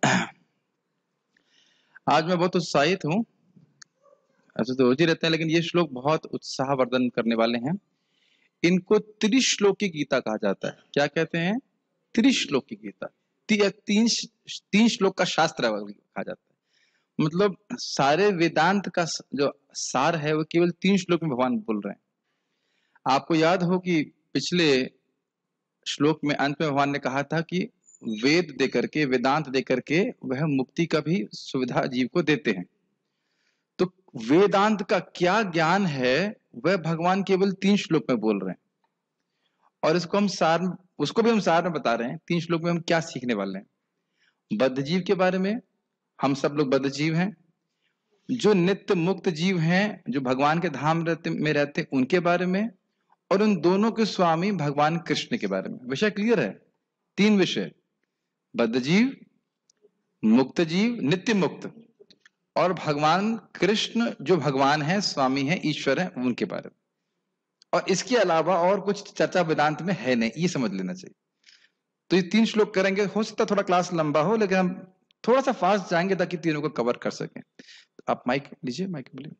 आज मैं बहुत उत्साहित हूँ ऐसे तो रोज ही रहते हैं लेकिन ये श्लोक बहुत उत्साह वर्धन करने वाले हैं इनको त्रिश्लोकी गीता कहा जाता है क्या कहते हैं त्रिश्लोकी गीता ती, तीन तीन श्लोक का शास्त्र कहा जाता है मतलब सारे वेदांत का जो सार है वो केवल तीन श्लोक में भगवान बोल रहे हैं आपको याद हो कि पिछले श्लोक में अंत में भगवान ने कहा था कि वेद दे करके वेदांत दे करके वह मुक्ति का भी सुविधा जीव को देते हैं तो वेदांत का क्या ज्ञान है वह भगवान केवल तीन श्लोक में बोल रहे हैं और इसको हम सार उसको भी हम सार में बता रहे हैं तीन श्लोक में हम क्या सीखने वाले हैं बद्ध जीव के बारे में हम सब लोग बद्ध जीव हैं जो नित्य मुक्त जीव हैं जो भगवान के धाम रहते में रहते उनके बारे में और उन दोनों के स्वामी भगवान कृष्ण के बारे में विषय क्लियर है तीन विषय बद्ध जीव मुक्त जीव नित्य मुक्त और भगवान कृष्ण जो भगवान है स्वामी है ईश्वर है उनके बारे में और इसके अलावा और कुछ चर्चा वेदांत में है नहीं ये समझ लेना चाहिए तो ये तीन श्लोक करेंगे हो सकता थोड़ा क्लास लंबा हो लेकिन हम थोड़ा सा फास्ट जाएंगे ताकि तीनों को कवर कर सकें तो आप माइक लीजिए माइक बोलिए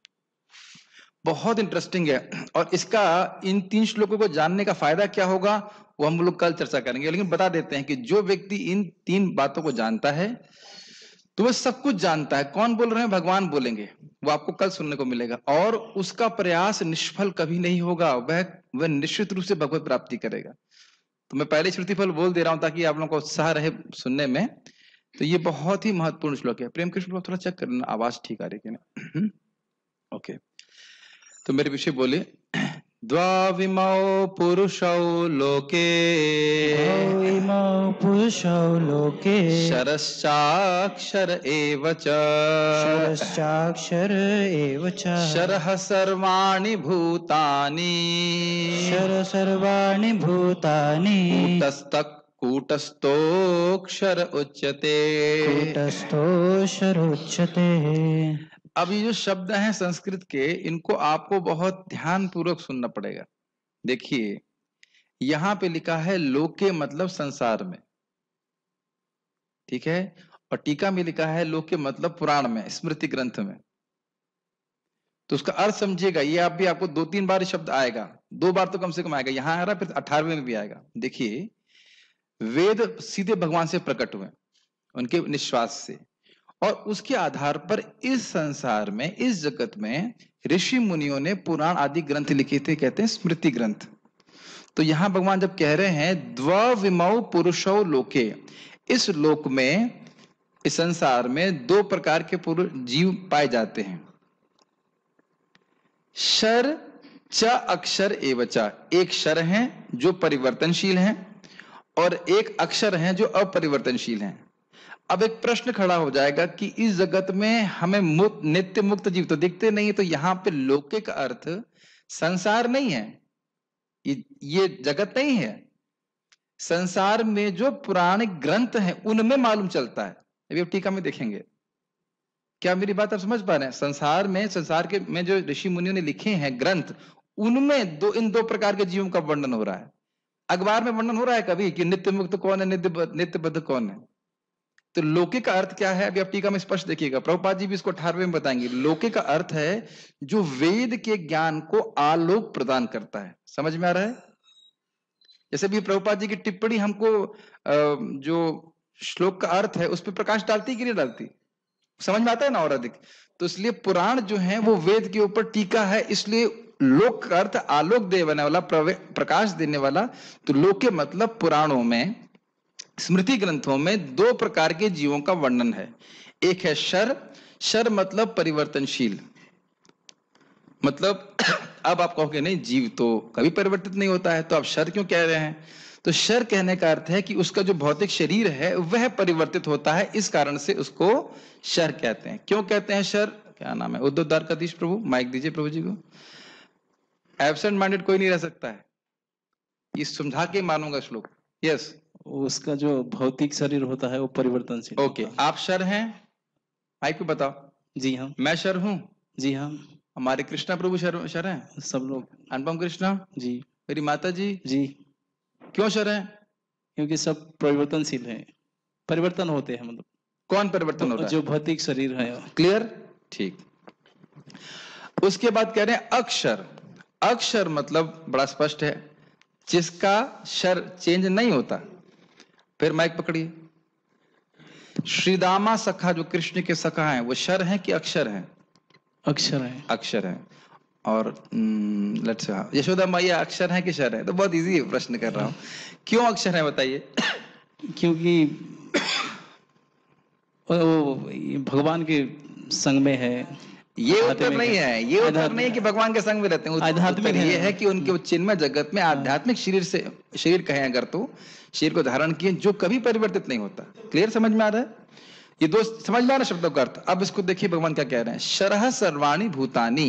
बहुत इंटरेस्टिंग है और इसका इन तीन श्लोकों को जानने का फायदा क्या होगा वो हम लोग कल चर्चा करेंगे लेकिन बता देते हैं कि जो व्यक्ति इन तीन बातों को जानता है तो वह सब कुछ जानता है कौन बोल रहे हैं भगवान बोलेंगे वो आपको कल सुनने को मिलेगा और उसका प्रयास निष्फल कभी नहीं होगा वह वह निश्चित रूप से भगवत प्राप्ति करेगा तो मैं पहले श्रुति फल बोल दे रहा हूं ताकि आप लोगों का उत्साह रहे सुनने में तो ये बहुत ही महत्वपूर्ण श्लोक है प्रेम कृष्ण को थोड़ा चेक करना आवाज ठीक आ रही है ना ओके okay. तो मेरे पीछे बोले द्वाविमौ पुरुषौ लोके द्वाविमौ पुरुषौ लोके शरश्चाक्षर एव च शरश्चाक्षर एव च शरः सर्वाणि भूतानि शर सर्वाणि भूतानि तस्तक् कूटस्थोक्षर उच्यते कूटस्थोक्षर उच्यते अभी जो शब्द हैं संस्कृत के इनको आपको बहुत ध्यान पूर्वक सुनना पड़ेगा देखिए यहां पे लिखा है लोके मतलब संसार में ठीक है और टीका में लिखा है लोके मतलब पुराण में स्मृति ग्रंथ में तो उसका अर्थ समझिएगा ये आप भी आपको दो तीन बार शब्द आएगा दो बार तो कम से कम आएगा यहां आ रहा फिर अठारहवें में भी आएगा देखिए वेद सीधे भगवान से प्रकट हुए उनके निश्वास से और उसके आधार पर इस संसार में इस जगत में ऋषि मुनियों ने पुराण आदि ग्रंथ लिखे थे कहते हैं स्मृति ग्रंथ तो यहां भगवान जब कह रहे हैं द्विमौ पुरुषो लोके इस लोक में इस संसार में दो प्रकार के पुरुष जीव पाए जाते हैं शर च अक्षर एवचा एक शर हैं जो परिवर्तनशील हैं और एक अक्षर हैं जो अपरिवर्तनशील हैं अब एक प्रश्न खड़ा हो जाएगा कि इस जगत में हमें मुक्त नित्य मुक्त जीव तो दिखते नहीं है तो यहाँ पे लौकिक अर्थ संसार नहीं है ये, ये जगत नहीं है संसार में जो पुराणिक ग्रंथ हैं उनमें मालूम चलता है अभी टीका में देखेंगे क्या मेरी बात आप समझ पा रहे हैं संसार में संसार के में जो ऋषि मुनियों ने लिखे हैं ग्रंथ उनमें दो इन दो प्रकार के जीवों का वर्णन हो रहा है अखबार में वर्णन हो रहा है कभी कि नित्य मुक्त कौन है नित्य नित्य बद्ध कौन है तो लौकिक का अर्थ क्या है अभी आप टीका में स्पष्ट देखिएगा प्रभुपाद जी भी इसको अठारवे में बताएंगे लौकिक का अर्थ है जो वेद के ज्ञान को आलोक प्रदान करता है समझ में आ रहा है जैसे भी प्रभुपाद जी की टिप्पणी हमको जो श्लोक का अर्थ है उस पर प्रकाश डालती कि नहीं डालती समझ में आता है ना और अधिक तो इसलिए पुराण जो है वो वेद के ऊपर टीका है इसलिए लोक का अर्थ आलोक देने वाला प्रकाश देने वाला तो लोक के मतलब पुराणों में स्मृति ग्रंथों में दो प्रकार के जीवों का वर्णन है एक है शर शर मतलब परिवर्तनशील मतलब अब आप कहोगे नहीं जीव तो कभी परिवर्तित नहीं होता है तो आप शर क्यों कह रहे हैं तो शर कहने का अर्थ है कि उसका जो भौतिक शरीर है वह परिवर्तित होता है इस कारण से उसको शर कहते हैं क्यों कहते हैं शर क्या नाम है उद्धव द्वारकाधीश प्रभु माइक दीजिए प्रभु जी को एबसेंट माइंडेड कोई नहीं रह सकता है ये समझा के मानूंगा श्लोक यस उसका जो भौतिक शरीर होता है वो परिवर्तनशील ओके okay. आप शर हैं भाई को बताओ जी हाँ मैं शर हूँ जी हाँ हमारे कृष्णा प्रभु शर शर हैं सब लोग अनुपम कृष्णा जी मेरी माता जी जी क्यों शर हैं क्योंकि सब परिवर्तनशील हैं परिवर्तन होते हैं मतलब कौन परिवर्तन तो, होता है जो भौतिक शरीर है क्लियर ठीक उसके बाद कह रहे हैं अक्षर अक्षर मतलब बड़ा स्पष्ट है जिसका शर चेंज नहीं होता फिर माइक पकड़िए श्रीदामा सखा जो कृष्ण के सखा है वो शर है कि अक्षर है अक्षर है अक्षर है और लेट्स हम्म, हाँ, यशोदा माइया अक्षर है कि शर है तो बहुत इजी प्रश्न कर रहा हूं क्यों अक्षर है बताइए क्योंकि वो भगवान के संग में है ये उत्तर नहीं है ये उत्तर नहीं है कि भगवान के संग में रहते हैं आध्यात्मिक ये है कि उनके चिन्मय जगत में हाँ। आध्यात्मिक शरीर से शरीर कहें अगर तो शरीर को धारण किए जो कभी परिवर्तित नहीं होता क्लियर समझ में आ रहा है ये दो समझ में आ रहा शब्दों का अर्थ अब इसको देखिए भगवान क्या कह रहे हैं शरह सर्वाणी भूतानी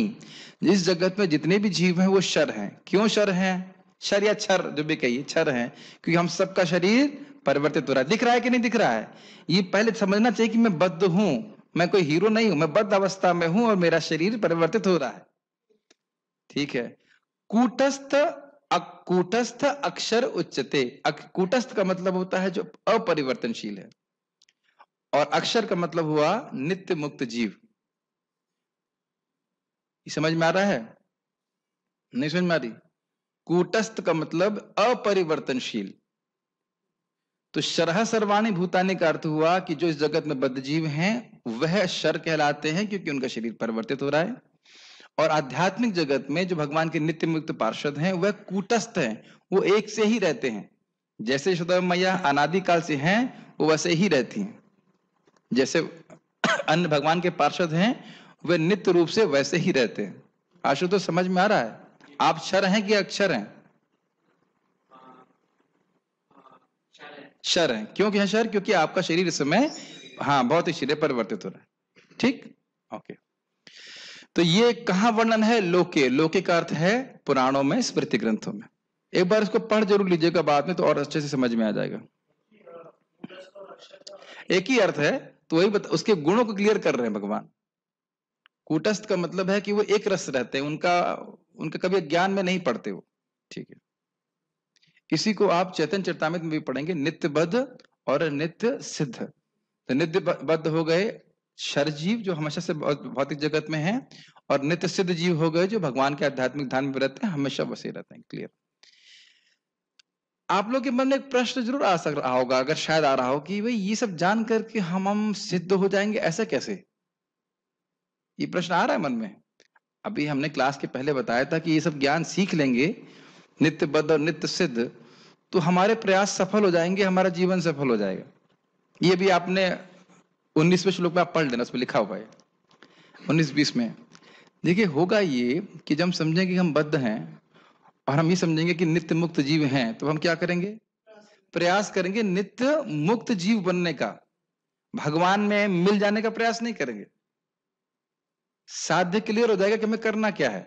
जिस जगत में जितने भी जीव हैं वो शर हैं क्यों शर हैं शर या छर जो भी कहिए छर हैं क्योंकि हम सबका शरीर परिवर्तित हो रहा है दिख रहा है कि नहीं दिख रहा है ये पहले समझना चाहिए कि मैं बद्ध हूं मैं कोई हीरो नहीं हूं मैं बद्ध अवस्था में हूं और मेरा शरीर परिवर्तित हो रहा है ठीक है कूटस्थ कूटस्थ अक्षर उच्चते कूटस्थ का मतलब होता है जो अपरिवर्तनशील है और अक्षर का मतलब हुआ नित्य मुक्त जीव समझ में आ रहा है नहीं समझ में आ रही कूटस्थ का मतलब अपरिवर्तनशील तो शरह सर्वाणी भूतानी का अर्थ हुआ कि जो इस जगत में बद्ध जीव हैं वह शर कहलाते हैं क्योंकि उनका शरीर परिवर्तित हो रहा है और आध्यात्मिक जगत में जो भगवान के नित्य मुक्त पार्षद हैं वह कूटस्थ हैं वो एक से ही रहते हैं जैसे यशोदा मैया अनादिकाल से हैं वो वैसे ही रहती हैं जैसे अन्य भगवान के पार्षद हैं वे नित्य रूप से वैसे ही रहते हैं आशु तो समझ में आ रहा है आप क्षर हैं कि अक्षर हैं शर है क्यों क्या शर क्योंकि आपका शरीर इस समय हाँ बहुत ही शीरे परिवर्तित हो रहा है ठीक ओके तो ये कहा वर्णन है लोके लोके का अर्थ है पुराणों में स्मृति ग्रंथों में एक बार इसको पढ़ जरूर लीजिएगा बाद में तो और अच्छे से समझ में आ जाएगा एक ही अर्थ है तो वही बता उसके गुणों को क्लियर कर रहे हैं भगवान कूटस्थ का मतलब है कि वो एक रस रहते हैं उनका उनका कभी ज्ञान में नहीं पढ़ते वो ठीक है इसी को आप चैतन चरतामित में भी पढ़ेंगे नित्य बद और नित्य सिद्ध तो नित्य बद्ध हो गए शरजीव जो हमेशा से भौतिक जगत में है और नित्य सिद्ध जीव हो गए जो भगवान के आध्यात्मिक धान में रहते हैं हमेशा बसे रहते हैं क्लियर आप लोग के मन में एक प्रश्न जरूर आ सक रहा होगा अगर शायद आ रहा हो कि भाई ये सब जान करके हम हम सिद्ध हो जाएंगे ऐसा कैसे ये प्रश्न आ रहा है मन में अभी हमने क्लास के पहले बताया था कि ये सब ज्ञान सीख लेंगे नित्य बद्ध और नित्य सिद्ध तो हमारे प्रयास सफल हो जाएंगे हमारा जीवन सफल हो जाएगा ये भी आपने 19वें श्लोक में आप पढ़ लेना उसमें लिखा हुआ है उन्नीस बीस में देखिए होगा ये कि जब हम समझेंगे कि हम बद्ध हैं और हम ये समझेंगे कि नित्य मुक्त जीव हैं तो हम क्या करेंगे प्रयास करेंगे नित्य मुक्त जीव बनने का भगवान में मिल जाने का प्रयास नहीं करेंगे साध्य क्लियर हो जाएगा कि हमें करना क्या है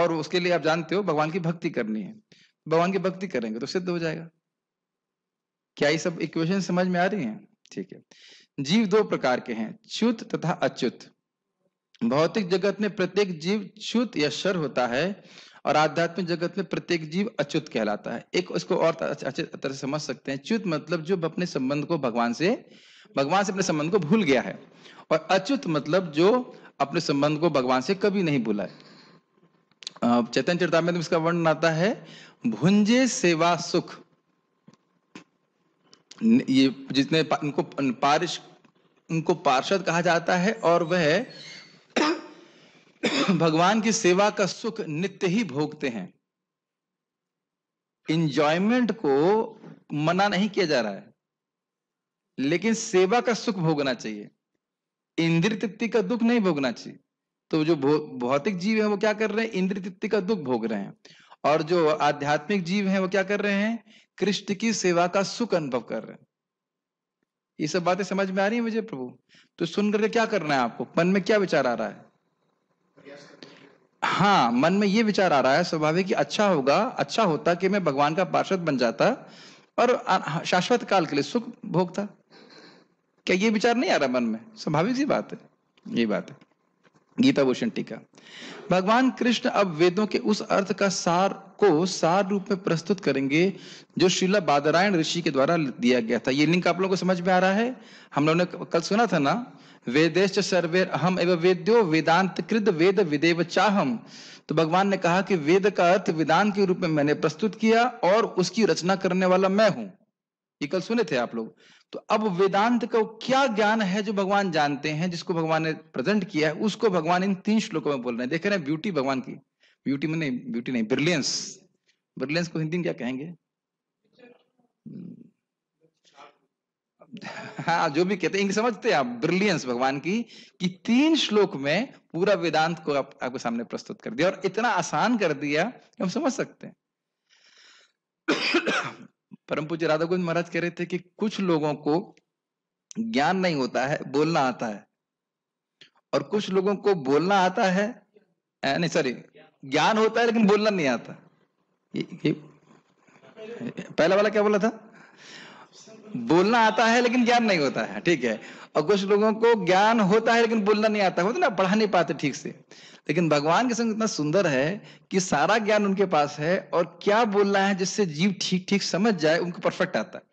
और उसके लिए आप जानते हो भगवान की भक्ति करनी है भगवान की भक्ति करेंगे तो सिद्ध हो जाएगा क्या ये सब इक्वेशन समझ में आ रही हैं? ठीक है जीव दो प्रकार के हैं च्युत तथा अच्युत भौतिक जगत में प्रत्येक जीव च्युत या शर होता है और आध्यात्मिक जगत में प्रत्येक जीव अच्युत कहलाता है एक उसको और अच्छे तरह समझ सकते हैं च्युत मतलब जो अपने संबंध को भगवान से भगवान से अपने संबंध को भूल गया है और अच्युत मतलब जो अपने संबंध को भगवान से कभी नहीं भूला है चैतन्य चरता में इसका वर्णन आता है भुंजे सेवा सुख ये जितने पा, इनको पारिश इनको पार्षद कहा जाता है और वह भगवान की सेवा का सुख नित्य ही भोगते हैं इंजॉयमेंट को मना नहीं किया जा रहा है लेकिन सेवा का सुख भोगना चाहिए इंद्र तृप्ति का दुख नहीं भोगना चाहिए तो जो भौतिक जीव है वो क्या कर रहे हैं इंद्र तृप्ति का दुख भोग रहे हैं और जो आध्यात्मिक जीव हैं वो क्या कर रहे हैं कृष्ण की सेवा का सुख अनुभव कर रहे हैं ये सब बातें समझ में आ रही है मुझे प्रभु तो सुन करके क्या करना है आपको मन में क्या विचार आ रहा है हाँ मन में ये विचार आ रहा है स्वाभाविक अच्छा होगा अच्छा होता कि मैं भगवान का पार्षद बन जाता और शाश्वत काल के लिए सुख भोगता क्या ये विचार नहीं आ रहा मन में स्वाभाविक सी बात है ये बात है गीता भूषण टीका भगवान कृष्ण अब वेदों के उस अर्थ का सार को सार रूप में प्रस्तुत करेंगे जो शिला बादरायण ऋषि के द्वारा दिया गया था ये लिंक आप लोगों को समझ में आ रहा है हम लोगों ने कल सुना था ना वेदेश सर्वे हम एवं वेद्यो वेदांत कृत वेद विदेव चाहम तो भगवान ने कहा कि वेद का अर्थ वेदांत के रूप में मैंने प्रस्तुत किया और उसकी रचना करने वाला मैं हूं ये कल सुने थे आप लोग तो अब वेदांत का क्या ज्ञान है जो भगवान जानते हैं जिसको भगवान ने प्रेजेंट किया है उसको भगवान इन तीन श्लोकों में बोल रहे हैं देख रहे हैं ब्यूटी भगवान की ब्यूटी में नहीं ब्यूटी नहीं ब्रिलियंस ब्रिलियंस को हिंदी में क्या कहेंगे हम्म। हाँ जो भी कहते हैं समझते हैं आप ब्रिलियंस भगवान की कि तीन श्लोक में पूरा वेदांत को आप, आपके सामने प्रस्तुत कर दिया और इतना आसान कर दिया कि हम समझ सकते हैं परम पूज्य राधा गोविंद महाराज कह रहे थे कि कुछ लोगों को ज्ञान नहीं होता है बोलना आता है और कुछ लोगों को बोलना आता है नहीं सॉरी ज्ञान होता है लेकिन बोलना नहीं आता ये, ये पहला वाला क्या बोला था बोलना आता है लेकिन ज्ञान नहीं होता है ठीक है और कुछ लोगों को ज्ञान होता है लेकिन बोलना नहीं आता होता तो ना पढ़ा नहीं पाते ठीक से लेकिन भगवान के संग इतना सुंदर है कि सारा ज्ञान उनके पास है और क्या बोलना है जिससे जीव ठीक ठीक समझ जाए उनको परफेक्ट आता है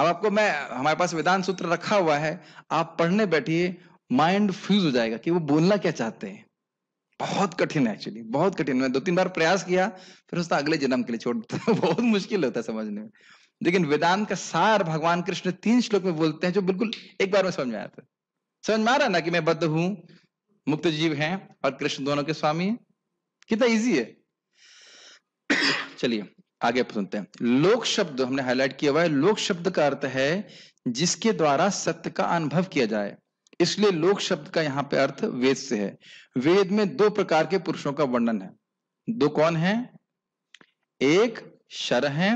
अब आपको मैं हमारे पास वेदांत सूत्र रखा हुआ है आप पढ़ने बैठिए माइंड फ्यूज हो जाएगा कि वो बोलना क्या चाहते हैं बहुत कठिन है एक्चुअली बहुत कठिन मैं दो तीन बार प्रयास किया फिर उसका अगले जन्म के लिए छोड़ देता बहुत मुश्किल होता है समझने में लेकिन वेदांत का सार भगवान कृष्ण तीन श्लोक में बोलते हैं जो बिल्कुल एक बार में समझ में आता है समझ में आ रहा ना कि मैं बद्ध हूं मुक्त जीव हैं और कृष्ण दोनों के स्वामी हैं कितना इजी है चलिए आगे सुनते हैं लोक शब्द हमने हाईलाइट किया हुआ है लोक शब्द का अर्थ है जिसके द्वारा सत्य का अनुभव किया जाए इसलिए लोक शब्द का यहाँ पे अर्थ वेद से है वेद में दो प्रकार के पुरुषों का वर्णन है दो कौन है एक शर है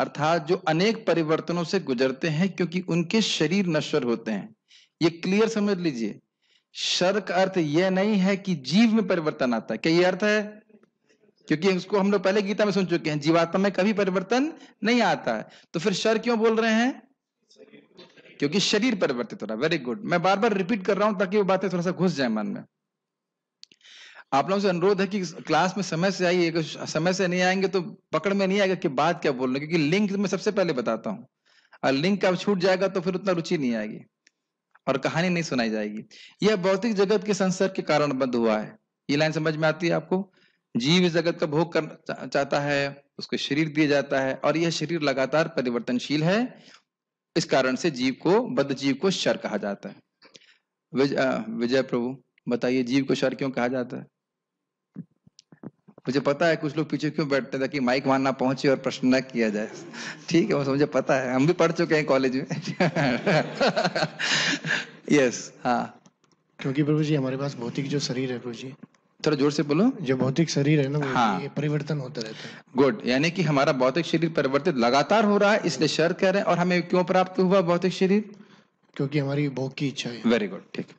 अर्थात जो अनेक परिवर्तनों से गुजरते हैं क्योंकि उनके शरीर नश्वर होते हैं ये क्लियर समझ लीजिए शर्क अर्थ यह नहीं है कि जीव में परिवर्तन आता है क्या यह अर्थ है क्योंकि उसको हम लोग पहले गीता में सुन चुके हैं जीवात्मा में कभी परिवर्तन नहीं आता है तो फिर शर क्यों बोल रहे हैं क्योंकि शरीर परिवर्तित हो रहा है वेरी गुड मैं बार बार रिपीट कर रहा हूं ताकि वो बातें थोड़ा सा घुस जाए मन में आप लोगों से अनुरोध है कि क्लास में समय से आइए समय से नहीं आएंगे तो पकड़ में नहीं आएगा कि बात क्या बोल रहे क्योंकि लिंक में सबसे पहले बताता हूं और लिंक का छूट जाएगा तो फिर उतना रुचि नहीं आएगी और कहानी नहीं सुनाई जाएगी यह भौतिक जगत के संसर्ग के कारण बंद हुआ है ये लाइन समझ में आती है आपको जीव जगत का भोग करना चाहता है उसको शरीर दिया जाता है और यह शरीर लगातार परिवर्तनशील है इस कारण से जीव को बद्ध जीव को शर कहा जाता है विजय प्रभु बताइए जीव को शर क्यों कहा जाता है मुझे पता है कुछ लोग पीछे क्यों बैठते हैं ताकि माइक वहां ना पहुंचे और प्रश्न ना किया जाए ठीक है वो मुझे पता है हम भी पढ़ चुके हैं कॉलेज में यस हाँ क्योंकि प्रभु जी हमारे पास भौतिक जो शरीर है प्रभु जी थोड़ा जोर से बोलो जो भौतिक शरीर है ना हाँ ये परिवर्तन होता रहता है गुड यानी कि हमारा भौतिक शरीर परिवर्तित लगातार हो रहा है इसलिए शर कह रहे हैं और हमें क्यों प्राप्त हुआ भौतिक शरीर क्योंकि हमारी भोग की इच्छा है वेरी गुड ठीक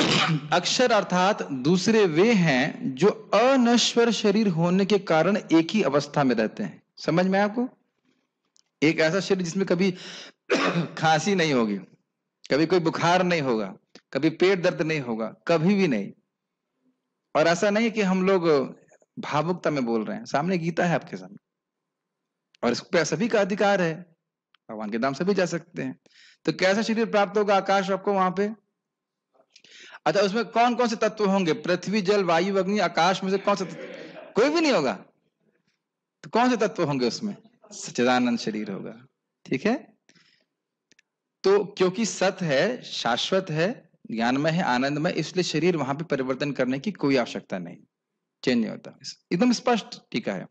अक्षर अर्थात दूसरे वे हैं जो अनश्वर शरीर होने के कारण एक ही अवस्था में रहते हैं समझ में आपको एक ऐसा शरीर जिसमें कभी खांसी नहीं होगी कभी कोई बुखार नहीं होगा कभी पेट दर्द नहीं होगा कभी भी नहीं और ऐसा नहीं कि हम लोग भावुकता में बोल रहे हैं सामने गीता है आपके सामने और इस पर सभी का अधिकार है भगवान के दाम सभी जा सकते हैं तो कैसा शरीर प्राप्त होगा आकाश आपको वहां पे अच्छा उसमें कौन कौन से तत्व होंगे पृथ्वी जल वायु अग्नि आकाश में से कौन सा तत्व कोई भी नहीं होगा तो कौन से तत्व होंगे उसमें सचिदानंद शरीर होगा ठीक है तो क्योंकि सत है शाश्वत है ज्ञान में है आनंद में इसलिए शरीर वहां पे परिवर्तन करने की कोई आवश्यकता नहीं चेंज नहीं होता एकदम स्पष्ट टीका है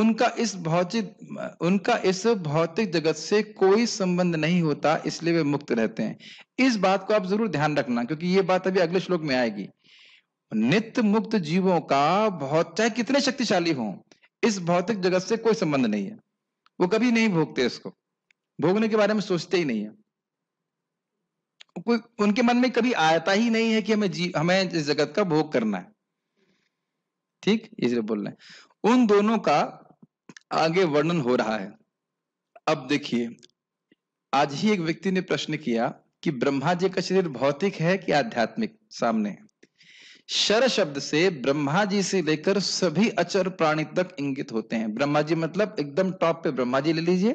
उनका इस भौतिक उनका इस भौतिक जगत से कोई संबंध नहीं होता इसलिए वे मुक्त रहते हैं इस बात को आप जरूर ध्यान रखना क्योंकि ये बात अभी अगले श्लोक में आएगी नित्य मुक्त जीवों का बहुत चाहे कितने शक्तिशाली हों इस भौतिक जगत से कोई संबंध नहीं है वो कभी नहीं भोगते इसको भोगने के बारे में सोचते ही नहीं है कोई उनके मन में कभी आता ही नहीं है कि हमें जी हमें इस जगत का भोग करना है ठीक इसलिए बोल रहे हैं उन दोनों का आगे वर्णन हो रहा है अब देखिए आज ही एक व्यक्ति ने प्रश्न किया कि ब्रह्मा जी का शरीर भौतिक है कि आध्यात्मिक सामने शर शब्द से ब्रह्मा जी से लेकर सभी अचर प्राणी तक इंगित होते हैं ब्रह्मा जी मतलब एकदम टॉप पे ब्रह्मा जी ले लीजिए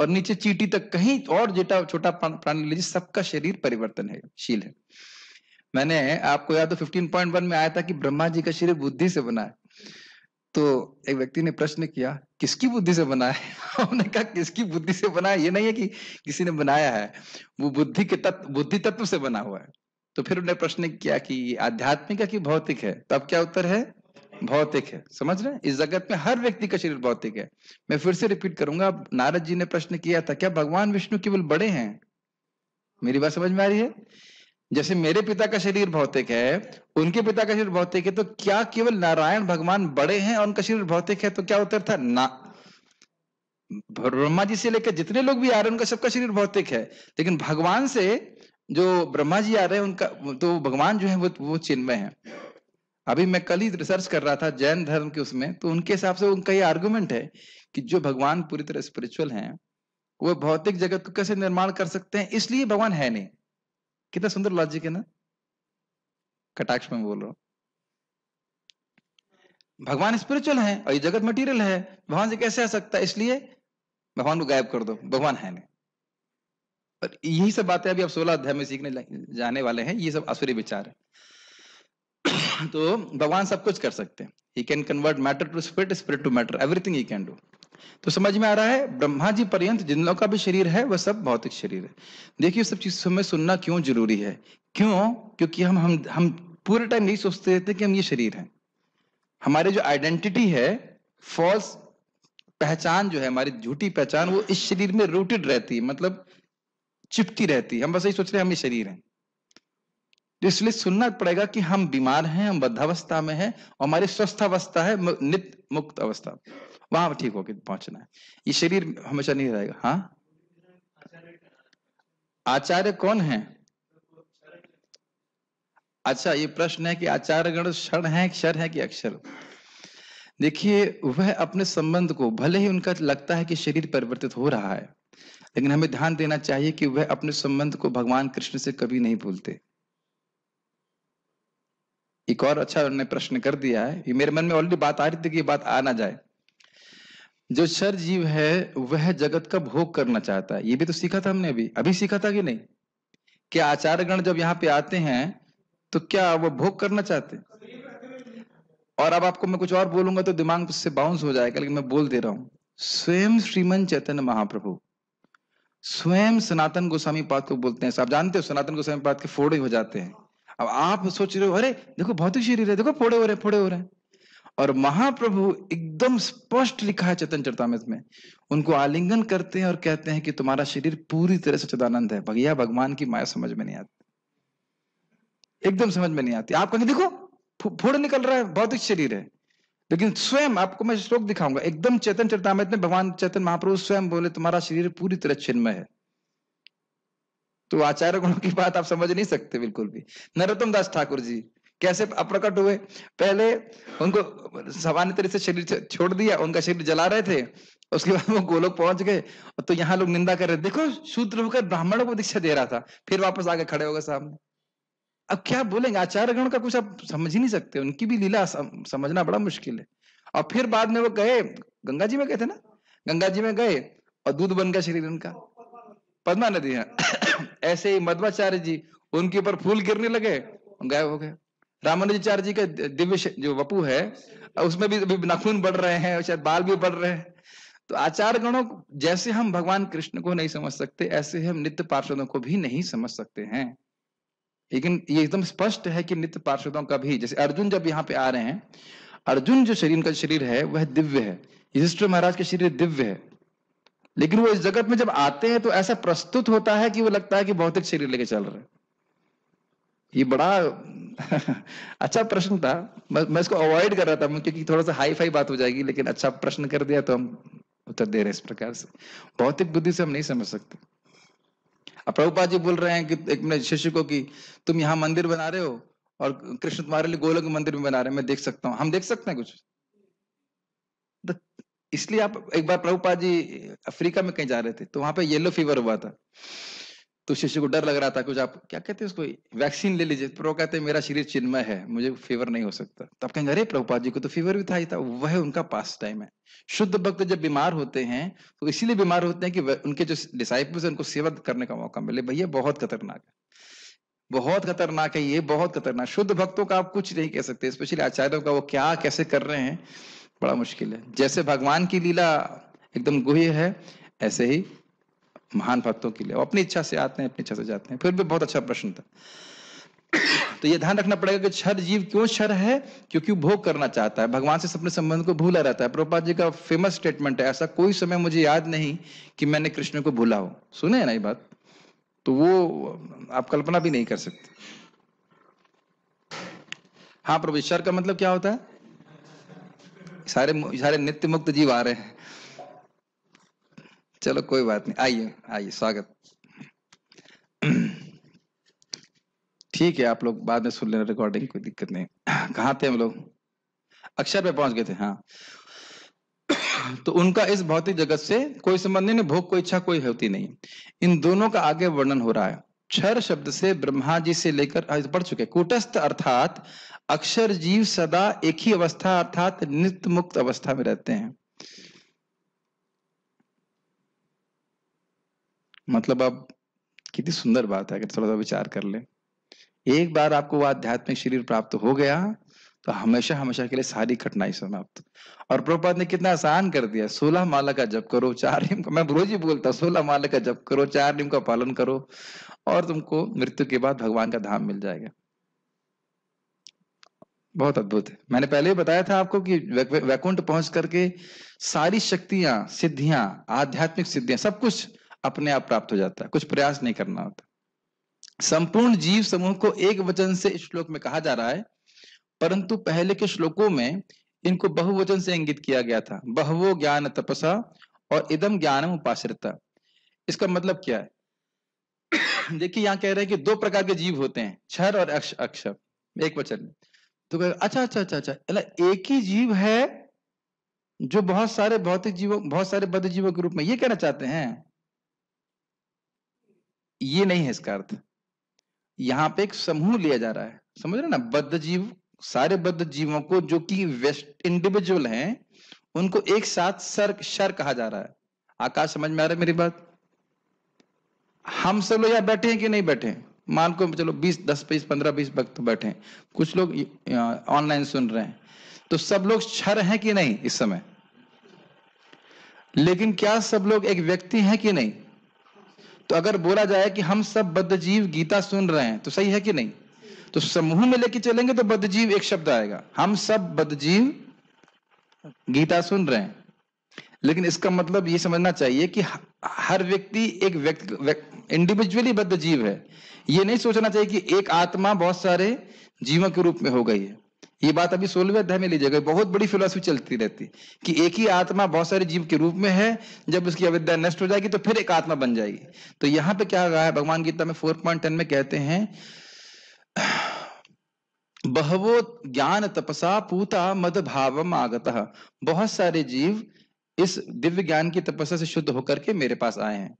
और नीचे चीटी तक कहीं और जेटा छोटा प्राणी ले लीजिए सबका शरीर परिवर्तन है शील है मैंने आपको याद तो 15.1 में आया था कि ब्रह्मा जी का शरीर बुद्धि से बना है तो एक व्यक्ति ने प्रश्न किया किसकी बुद्धि से बना है हमने कहा किसकी बुद्धि से बना है ये नहीं है कि किसी ने बनाया है वो बुद्धि के तत्व बुद्धि तत्व से बना हुआ है तो फिर उन्होंने प्रश्न किया कि आध्यात्मिक है कि भौतिक है तब क्या उत्तर है भौतिक है समझ रहे हैं इस जगत में हर व्यक्ति का शरीर भौतिक है मैं फिर से रिपीट करूंगा नारद जी ने प्रश्न किया था क्या भगवान विष्णु केवल बड़े हैं मेरी बात समझ में आ रही है जैसे मेरे पिता का शरीर भौतिक है उनके पिता का शरीर भौतिक है तो क्या केवल नारायण भगवान बड़े हैं और उनका शरीर भौतिक है तो क्या उत्तर था ना ब्रह्मा जी से लेकर जितने लोग भी आ रहे हैं उनका सबका शरीर भौतिक है लेकिन भगवान से जो ब्रह्मा जी आ रहे हैं उनका तो भगवान जो है वो वो चिन्मय है अभी मैं कल ही रिसर्च कर रहा था जैन धर्म के उसमें तो उनके हिसाब से उनका ये आर्गुमेंट है कि जो भगवान पूरी तरह स्पिरिचुअल हैं वो भौतिक जगत को कैसे निर्माण कर सकते हैं इसलिए भगवान है नहीं कितना सुंदर लॉजिक है ना कटाक्ष में बोल रहा हूं भगवान स्पिरिचुअल है और ये जगत मटेरियल है भगवान से कैसे आ सकता है इसलिए भगवान को गायब कर दो भगवान है नहीं और यही सब बातें अभी आप सोलह अध्याय में सीखने जाने वाले हैं ये सब असुरी विचार है तो भगवान सब कुछ कर सकते हैं he can convert matter to spirit spirit to matter everything he can do तो समझ में आ रहा है ब्रह्मा जी पर्यंत जिन लोगों का भी शरीर है वह सब भौतिक शरीर है देखिए सब चीज हमें सुनना क्यों जरूरी है क्यों क्योंकि हम हम हम पूरे टाइम यही सोचते रहते कि हम ये शरीर हैं हमारे जो आइडेंटिटी है फॉल्स पहचान जो है हमारी झूठी पहचान वो इस शरीर में रूटेड रहती है मतलब चिपकी रहती है हम बस यही सोच रहे हैं हम ये शरीर हैं तो इसलिए सुनना पड़ेगा कि हम बीमार हैं हम बद्धावस्था में हैं और हमारी स्वस्थ अवस्था है नित्य मुक्त अवस्था वहां ठीक होके पहुंचना है ये शरीर हमेशा नहीं रहेगा हाँ आचार्य कौन है अच्छा ये प्रश्न है कि आचार्य गण क्षण है क्षर है कि अक्षर देखिए वह अपने संबंध को भले ही उनका लगता है कि शरीर परिवर्तित हो रहा है लेकिन हमें ध्यान देना चाहिए कि वह अपने संबंध को भगवान कृष्ण से कभी नहीं भूलते एक और अच्छा उन्होंने प्रश्न कर दिया है ये मेरे मन में ऑलरेडी बात आ रही थी कि ये बात आ ना जाए जो शर जीव है वह जगत का भोग करना चाहता है ये भी तो सीखा था हमने अभी अभी सीखा था कि नहीं क्या आचार्य गण जब यहाँ पे आते हैं तो क्या वो भोग करना चाहते और अब आपको मैं कुछ और बोलूंगा तो दिमाग से बाउंस हो जाएगा लेकिन मैं बोल दे रहा हूं स्वयं श्रीमन चैतन्य महाप्रभु स्वयं सनातन गोस्वामी पाद को बोलते हैं आप जानते हो सनातन गोस्वामी पाद के फोड़े हो जाते हैं अब आप सोच रहे हो अरे देखो भौतिक शरीर है देखो फोड़े हो रहे फोड़े हो रहे हैं और महाप्रभु एकदम स्पष्ट लिखा है चेतन चरतामृत में उनको आलिंगन करते हैं और कहते हैं कि तुम्हारा शरीर पूरी तरह से चदानंद है भैया भगवान की माया समझ में नहीं आती एकदम समझ में नहीं आती आप कहेंगे देखो फोड़ निकल रहा है भौतिक शरीर है लेकिन स्वयं आपको मैं श्लोक दिखाऊंगा एकदम चेतन चरतामृत में भगवान चेतन महाप्रभु स्वयं बोले तुम्हारा शरीर पूरी तरह छिन्मय है तो आचार्य गुणों की बात आप समझ नहीं सकते बिल्कुल भी नरोत्तम दास ठाकुर जी कैसे अप्रकट हुए पहले उनको सामान्य तरह तो से शरीर छोड़ दिया उनका शरीर जला रहे थे उसके बाद वो गोलोक पहुंच गए तो यहाँ लोग निंदा कर रहे देखो शूद्र होकर ब्राह्मणों को दीक्षा दे रहा था फिर वापस आगे खड़े हो गए सामने अब क्या बोलेंगे आचार्य गण का कुछ आप समझ ही नहीं सकते उनकी भी लीला समझना बड़ा मुश्किल है और फिर बाद में वो गए गंगा जी में गए थे ना गंगा जी में गए और दूध बन गया शरीर उनका पद्मा नदी है ऐसे ही मध्वाचार्य जी उनके ऊपर फूल गिरने लगे गायब हो गए रामानुजाचार्य जी का दिव्य जो वपू है उसमें भी अभी नखून बढ़ रहे हैं शायद बाल भी बढ़ रहे हैं तो आचार गणों जैसे हम भगवान कृष्ण को नहीं समझ सकते ऐसे हम नित्य पार्षदों को भी नहीं समझ सकते हैं लेकिन ये एकदम स्पष्ट है कि नित्य पार्षदों का भी जैसे अर्जुन जब यहाँ पे आ रहे हैं अर्जुन जो शरीर का शरीर है वह दिव्य है युधिष्ठिर महाराज का शरीर दिव्य है लेकिन वो इस जगत में जब आते हैं तो ऐसा प्रस्तुत होता है कि वो लगता है कि भौतिक शरीर लेके चल रहे हैं ये बड़ा अच्छा प्रश्न था मैं, इसको अवॉइड कर रहा था क्योंकि थोड़ा सा हाई फाई बात हो जाएगी लेकिन अच्छा प्रश्न कर दिया तो हम उत्तर दे रहे हैं इस प्रकार से भौतिक बुद्धि से हम नहीं समझ सकते अब प्रभुपा जी बोल रहे हैं कि एक मेरे शिष्य को कि तुम यहाँ मंदिर बना रहे हो और कृष्ण तुम्हारे लिए गोलक मंदिर में बना रहे हैं मैं देख सकता हूँ हम देख सकते हैं कुछ तो इसलिए आप एक बार प्रभुपा जी अफ्रीका में कहीं जा रहे थे तो वहां पे येलो फीवर हुआ था तो शिष्य को डर लग रहा था कुछ आप क्या कहते हैं उसको वैक्सीन ले लीजिए प्रभु कहते हैं मेरा शरीर चिन्मय है मुझे फीवर नहीं हो सकता तब तो कहेंगे अरे प्रभुपाद जी को तो फीवर भी था ही था वह उनका पास टाइम है शुद्ध भक्त जब बीमार होते हैं तो इसीलिए बीमार होते हैं कि उनके जो डिसाइपल्स है उनको सेवा करने का मौका मिले भैया बहुत खतरनाक है बहुत खतरनाक है ये बहुत खतरनाक शुद्ध भक्तों का आप कुछ नहीं कह सकते स्पेशली आचार्यों का वो क्या कैसे कर रहे हैं बड़ा मुश्किल है जैसे भगवान की लीला एकदम गुह्य है ऐसे ही महान भक्तों के लिए अपनी इच्छा से आते हैं अपनी इच्छा से जाते हैं फिर भी बहुत अच्छा प्रश्न था तो ये ध्यान रखना पड़ेगा कि क्षर जीव क्यों छर है क्योंकि भोग करना चाहता है भगवान से अपने संबंध को भूला रहता है प्रभुपाद जी का फेमस स्टेटमेंट है ऐसा कोई समय मुझे याद नहीं कि मैंने कृष्ण को भूला हो सुने ना ये बात तो वो आप कल्पना भी नहीं कर सकते हाँ प्रभु ईश्वर का मतलब क्या होता है सारे सारे नित्य मुक्त जीव आ रहे हैं चलो कोई बात नहीं आइए आइए स्वागत ठीक है आप लोग बाद में सुन लेना रिकॉर्डिंग कोई दिक्कत नहीं कहाँ थे हम लोग अक्षर पे पहुंच गए थे हाँ तो उनका इस भौतिक जगत से कोई संबंध नहीं भोग कोई इच्छा कोई होती नहीं इन दोनों का आगे वर्णन हो रहा है क्षर शब्द से ब्रह्मा जी से लेकर पढ़ चुके कूटस्थ अर्थात अक्षर जीव सदा एक ही अवस्था अर्थात नित्य मुक्त अवस्था में रहते हैं मतलब अब कितनी सुंदर बात है अगर थोड़ा सा विचार कर ले एक बार आपको वह आध्यात्मिक शरीर प्राप्त हो गया तो हमेशा हमेशा के लिए सारी कठिनाई समाप्त और प्रभुपाद ने कितना आसान कर दिया सोलह माला का जप करो चार नियम का मैं रोज ही बोलता हूँ सोलह माला का जप करो चार नियम का पालन करो और तुमको मृत्यु के बाद भगवान का धाम मिल जाएगा बहुत अद्भुत है मैंने पहले ही बताया था आपको कि वैकुंठ पहुंच करके सारी शक्तियां सिद्धियां आध्यात्मिक सिद्धियां सब कुछ अपने आप प्राप्त हो जाता है कुछ प्रयास नहीं करना होता संपूर्ण जीव समूह को एक वचन से इस श्लोक में कहा जा रहा है परंतु पहले के श्लोकों में इनको बहुवचन से इंगित किया गया था बहवो ज्ञान तपसा और इदम ज्ञानम उपाश्रिता इसका मतलब क्या है देखिए यहाँ कह रहे हैं कि दो प्रकार के जीव होते हैं क्षर और अक्ष अक्षर एक वचन में तो कह अच्छा अच्छा अच्छा अच्छा एक ही जीव है जो बहुत सारे भौतिक जीवों बहुत सारे बद्ध जीवों के रूप में ये कहना चाहते हैं ये नहीं है इसका अर्थ यहाँ पे एक समूह लिया जा रहा है समझ रहे ना बद्ध जीव सारे बद्ध जीवों को जो कि वेस्ट इंडिविजुअल हैं उनको एक साथ सर शर कहा जा रहा है आकाश समझ में आ रहा है मेरी बात हम सब लोग यहाँ बैठे हैं कि नहीं बैठे मान को चलो 20 दस बीस पंद्रह बीस वक्त बैठे हैं कुछ लोग ऑनलाइन सुन रहे हैं तो सब लोग क्षर हैं कि नहीं इस समय लेकिन क्या सब लोग एक व्यक्ति हैं कि नहीं तो अगर बोला जाए कि हम सब बद्धजीव गीता सुन रहे हैं तो सही है कि नहीं तो समूह में लेके चलेंगे तो बद्धजीव एक शब्द आएगा हम सब बद्धजीव गीता सुन रहे हैं लेकिन इसका मतलब ये समझना चाहिए कि हर व्यक्ति एक व्यक्ति इंडिविजुअली बद्ध जीव है ये नहीं सोचना चाहिए कि एक आत्मा बहुत सारे जीवों के रूप में हो गई है ये बात अभी सोलवे अध्याय में लीजिएगा बहुत बड़ी फिलोसफी चलती रहती कि एक ही आत्मा बहुत सारे जीव के रूप में है जब उसकी अविद्या नष्ट हो जाएगी तो फिर एक आत्मा बन जाएगी तो यहाँ पे क्या कहा है भगवान गीता में फोर पॉइंट टेन में कहते हैं बहवो ज्ञान तपसा पूता मद भाव आगत बहुत सारे जीव इस दिव्य ज्ञान की तपस्या से शुद्ध होकर के मेरे पास आए हैं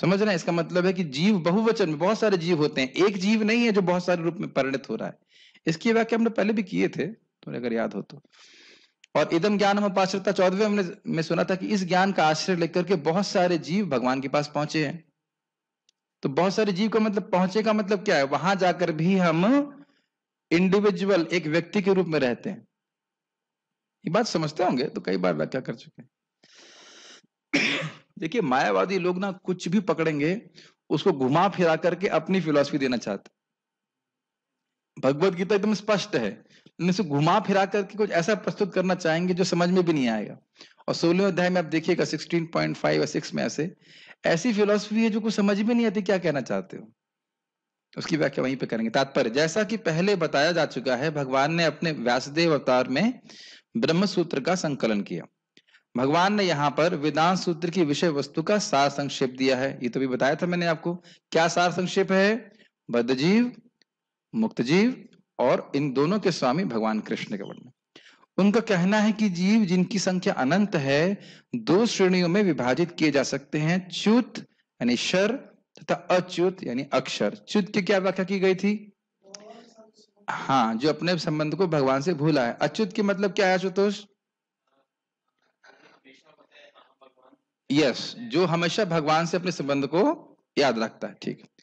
समझ रहे हैं इसका मतलब है कि जीव बहुवचन में बहुत सारे जीव होते हैं एक जीव नहीं है जो बहुत सारे रूप में परिणत हो रहा है इसकी व्याख्या हमने पहले भी किए थे तुम्हें अगर याद हो तो और इदम ज्ञान हम पाश्रता चौदह हमने में सुना था कि इस ज्ञान का आश्रय लेकर के बहुत सारे जीव भगवान के पास पहुंचे हैं तो बहुत सारे जीव का मतलब पहुंचे का मतलब क्या है वहां जाकर भी हम इंडिविजुअल एक व्यक्ति के रूप में रहते हैं ये बात समझते होंगे तो कई बार व्याख्या कर चुके हैं देखिए मायावादी लोग ना कुछ भी पकड़ेंगे उसको घुमा फिरा करके अपनी फिलोसफी देना चाहते भगवत गीता एकदम स्पष्ट है उनसे घुमा फिरा करके कुछ ऐसा प्रस्तुत करना चाहेंगे जो समझ में भी नहीं आएगा और सोलह अध्याय में आप देखिएगा सिक्सटीन पॉइंट फाइव या सिक्स में ऐसे ऐसी फिलोसफी है जो कुछ समझ में नहीं आती क्या कहना चाहते हो उसकी व्याख्या वहीं पे करेंगे तात्पर्य जैसा कि पहले बताया जा चुका है भगवान ने अपने व्यासदेव अवतार में ब्रह्म सूत्र का संकलन किया भगवान ने यहाँ पर वेदांत सूत्र की विषय वस्तु का सार संक्षेप दिया है ये तो भी बताया था मैंने आपको क्या सार संक्षेप है बदजीव मुक्त जीव और इन दोनों के स्वामी भगवान कृष्ण के वर्णन उनका कहना है कि जीव जिनकी संख्या अनंत है दो श्रेणियों में विभाजित किए जा सकते हैं च्युत यानी शर तथा अच्युत यानी अक्षर च्युत की क्या व्याख्या की गई थी हाँ जो अपने संबंध को भगवान से भूला है अच्युत के मतलब क्या है आशुतोष यस जो हमेशा भगवान से अपने संबंध को याद रखता है ठीक है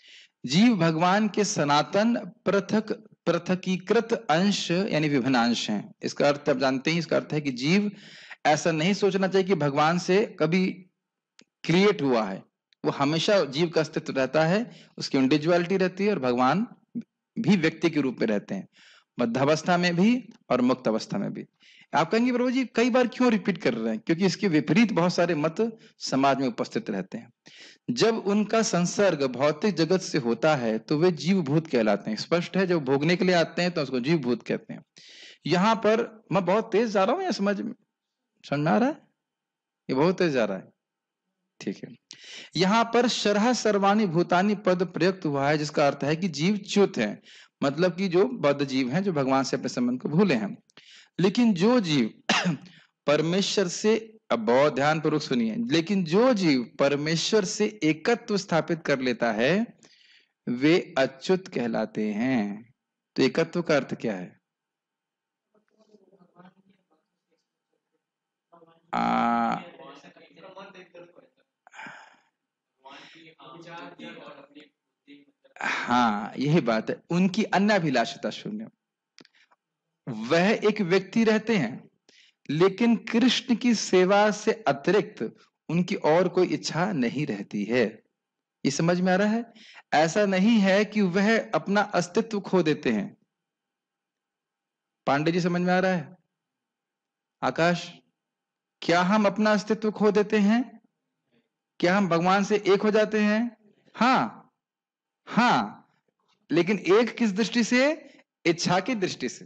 जीव भगवान के सनातन पृथक पृथकीकृत अंश यानी विभिन्न अंश हैं इसका अर्थ आप जानते हैं इसका अर्थ है कि जीव ऐसा नहीं सोचना चाहिए कि भगवान से कभी क्रिएट हुआ है वो हमेशा जीव का अस्तित्व रहता है उसकी इंडिविजुअलिटी रहती है और भगवान भी व्यक्ति के रूप में रहते हैं मध्यावस्था में भी और मुक्त अवस्था में भी आप कहेंगे प्रभु जी कई बार क्यों रिपीट कर रहे हैं क्योंकि इसके विपरीत बहुत सारे मत समाज में उपस्थित रहते हैं जब उनका संसर्ग भौतिक जगत से होता है तो वे जीव भूत कहलाते हैं स्पष्ट है जब भोगने के लिए आते हैं तो उसको जीव भूत कहते हैं यहां पर मैं बहुत तेज जा रहा हूं या समझ में आ रहा है ये बहुत तेज जा रहा है ठीक है यहाँ पर शरह सर्वानी भूतानी पद प्रयुक्त हुआ है जिसका अर्थ है कि जीव च्युत है मतलब कि जो बद्ध जीव हैं जो भगवान से अपने संबंध को भूले हैं लेकिन जो जीव परमेश्वर से अब बहुत ध्यान पूर्वक सुनिए लेकिन जो जीव परमेश्वर से एकत्व स्थापित कर लेता है वे अच्युत कहलाते हैं तो एकत्व का अर्थ क्या है आ, हाँ यही बात है उनकी अन्य अभिलाषता शून्य वह एक व्यक्ति रहते हैं लेकिन कृष्ण की सेवा से अतिरिक्त उनकी और कोई इच्छा नहीं रहती है ये समझ में आ रहा है ऐसा नहीं है कि वह अपना अस्तित्व खो देते हैं पांडे जी समझ में आ रहा है आकाश क्या हम अपना अस्तित्व खो देते हैं क्या हम भगवान से एक हो जाते हैं हाँ हाँ लेकिन एक किस दृष्टि से इच्छा की दृष्टि से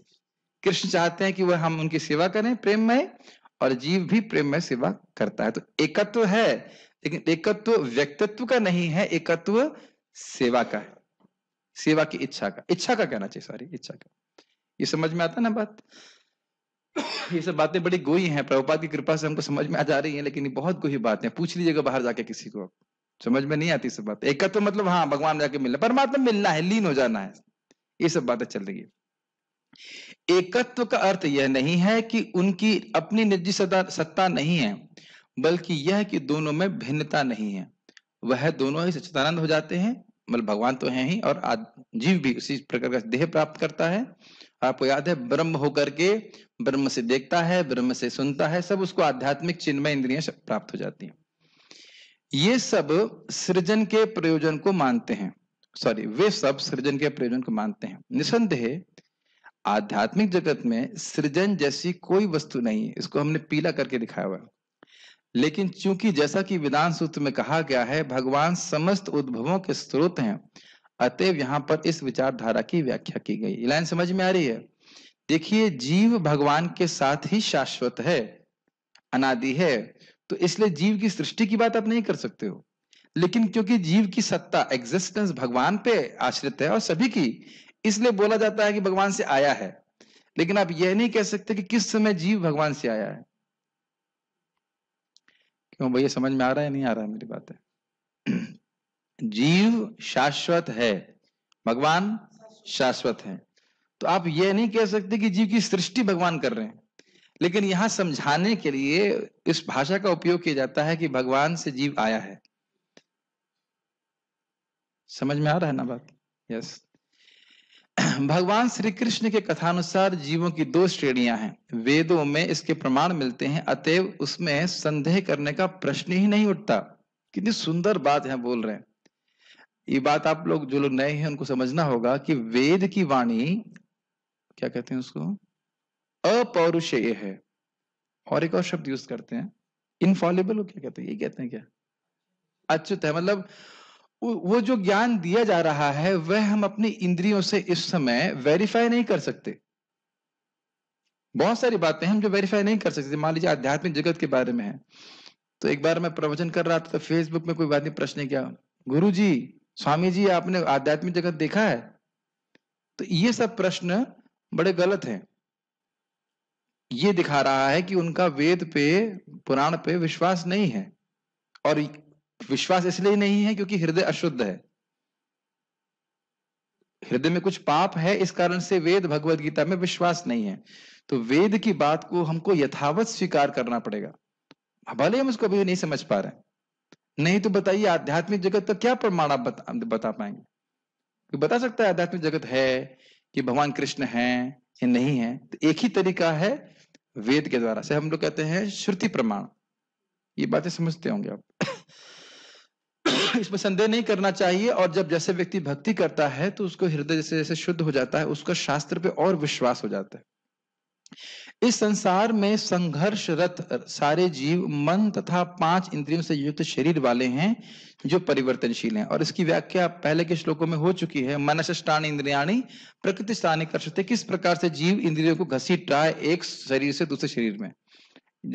कृष्ण चाहते हैं कि वह हम उनकी सेवा करें प्रेम में और जीव भी प्रेम में सेवा करता है तो एकत्व है लेकिन एकत्व व्यक्तित्व का नहीं है एकत्व सेवा का है सेवा की इच्छा का इच्छा का कहना चाहिए सॉरी इच्छा का ये समझ में आता ना बात ये सब बातें बड़ी गोई हैं प्रभुपाद की कृपा से हमको समझ में आ जा रही है लेकिन ये बहुत गोई बातें पूछ लीजिएगा बाहर जाके किसी को समझ में नहीं आती सब बात एकत्व मतलब हाँ भगवान जाके मिलना परमात्मा मिलना है लीन हो जाना है ये सब बातें चल रही है एकत्व का अर्थ यह नहीं है कि उनकी अपनी निजी सत्ता नहीं है बल्कि यह कि दोनों में भिन्नता नहीं है वह दोनों ही सच्चिदानंद हो जाते हैं मतलब भगवान तो हैं ही और जीव भी उसी प्रकार का देह प्राप्त करता है आपको याद है ब्रह्म होकर के ब्रह्म से देखता है ब्रह्म से सुनता है सब उसको आध्यात्मिक में इंद्रियां प्राप्त हो जाती हैं ये सब सृजन के प्रयोजन को मानते हैं सॉरी वे सब सृजन के प्रयोजन को मानते हैं निसंदेह आध्यात्मिक जगत में सृजन जैसी कोई वस्तु नहीं है इसको हमने पीला करके दिखाया हुआ लेकिन चूंकि जैसा कि विधान सूत्र में कहा गया है भगवान समस्त उद्भवों के स्रोत हैं अतएव यहाँ पर इस विचारधारा की व्याख्या की गई लाइन समझ में आ रही है देखिए जीव भगवान के साथ ही शाश्वत है अनादि है तो इसलिए जीव की सृष्टि की बात आप नहीं कर सकते हो लेकिन क्योंकि जीव की सत्ता एग्जिस्टेंस भगवान पे आश्रित है और सभी की इसलिए बोला जाता है कि भगवान से आया है लेकिन आप यह नहीं कह सकते कि किस समय जीव भगवान से आया है क्यों भैया समझ में आ रहा है नहीं आ रहा है मेरी बात है जीव शाश्वत है भगवान शाश्वत है तो आप यह नहीं कह सकते कि जीव की सृष्टि भगवान कर रहे हैं लेकिन यहां समझाने के लिए इस भाषा का उपयोग किया जाता है कि भगवान से जीव आया है समझ में आ रहा है ना बात यस भगवान श्री कृष्ण के कथानुसार जीवों की दो श्रेणियां हैं वेदों में इसके प्रमाण मिलते हैं अतएव उसमें संदेह करने का प्रश्न ही नहीं उठता कितनी सुंदर बात है बोल रहे हैं ये बात आप लोग जो लोग नए हैं उनको समझना होगा कि वेद की वाणी क्या कहते हैं उसको अपौरुषेय है और एक और शब्द यूज करते हैं इनफॉलेबल क्या कहते हैं ये कहते हैं क्या अच्युत है मतलब वो जो ज्ञान दिया जा रहा है वह हम अपनी इंद्रियों से इस समय वेरीफाई नहीं कर सकते बहुत सारी बातें हम जो वेरीफाई नहीं कर सकते मान लीजिए आध्यात्मिक जगत के बारे में है तो एक बार मैं प्रवचन कर रहा था तो फेसबुक में कोई बात नहीं प्रश्न किया गुरु जी स्वामी जी आपने आध्यात्मिक जगत देखा है तो ये सब प्रश्न बड़े गलत हैं ये दिखा रहा है कि उनका वेद पे पुराण पे विश्वास नहीं है और विश्वास इसलिए नहीं है क्योंकि हृदय अशुद्ध है हृदय में कुछ पाप है इस कारण से वेद भगवत गीता में विश्वास नहीं है तो वेद की बात को हमको यथावत स्वीकार करना पड़ेगा भले हम उसको अभी नहीं समझ पा रहे नहीं तो बताइए आध्यात्मिक जगत का क्या प्रमाण आप बता, बता पाएंगे बता सकता है आध्यात्मिक जगत है कि भगवान कृष्ण है ये नहीं है तो एक ही तरीका है वेद के द्वारा से हम लोग कहते हैं श्रुति प्रमाण ये बातें समझते होंगे आप इसमें संदेह नहीं करना चाहिए और जब जैसे व्यक्ति भक्ति करता है तो उसको हृदय जैसे जैसे शुद्ध हो जाता है उसका शास्त्र पे और विश्वास हो जाता है इस संसार में संघर्षरत सारे जीव मन तथा पांच इंद्रियों से युक्त शरीर वाले हैं जो परिवर्तनशील हैं और इसकी व्याख्या पहले के श्लोकों में हो चुकी है मनसष्टान इंद्रियाणी प्रकृति स्थानी सकते किस प्रकार से जीव इंद्रियों को घसीट रहा है एक शरीर से दूसरे शरीर में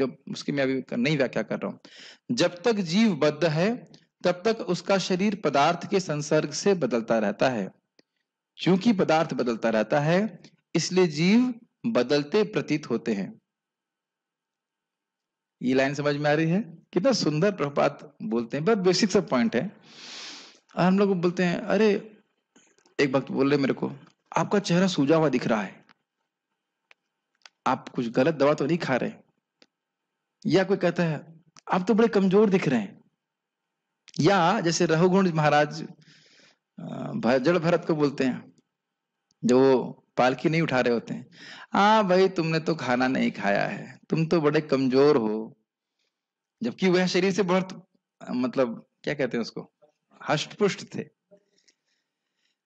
जो उसकी मैं अभी नहीं व्याख्या कर रहा हूं जब तक जीव बद्ध है तब तक उसका शरीर पदार्थ के संसर्ग से बदलता रहता है क्योंकि पदार्थ बदलता रहता है इसलिए जीव बदलते प्रतीत होते हैं ये लाइन समझ में आ रही है कितना सुंदर प्रपात बोलते हैं बहुत बेसिक सब पॉइंट है और हम लोग बोलते हैं अरे एक वक्त बोल रहे मेरे को आपका चेहरा सूजा हुआ दिख रहा है आप कुछ गलत दवा तो नहीं खा रहे या कोई कहता है आप तो बड़े कमजोर दिख रहे हैं या जैसे रघुगुण महाराज जड़ भरत को बोलते हैं जो पालकी नहीं उठा रहे होते हैं आ भाई तुमने तो खाना नहीं खाया है तुम तो बड़े कमजोर हो जबकि वह शरीर से बहुत मतलब क्या कहते हैं उसको हष्टपुष्ट थे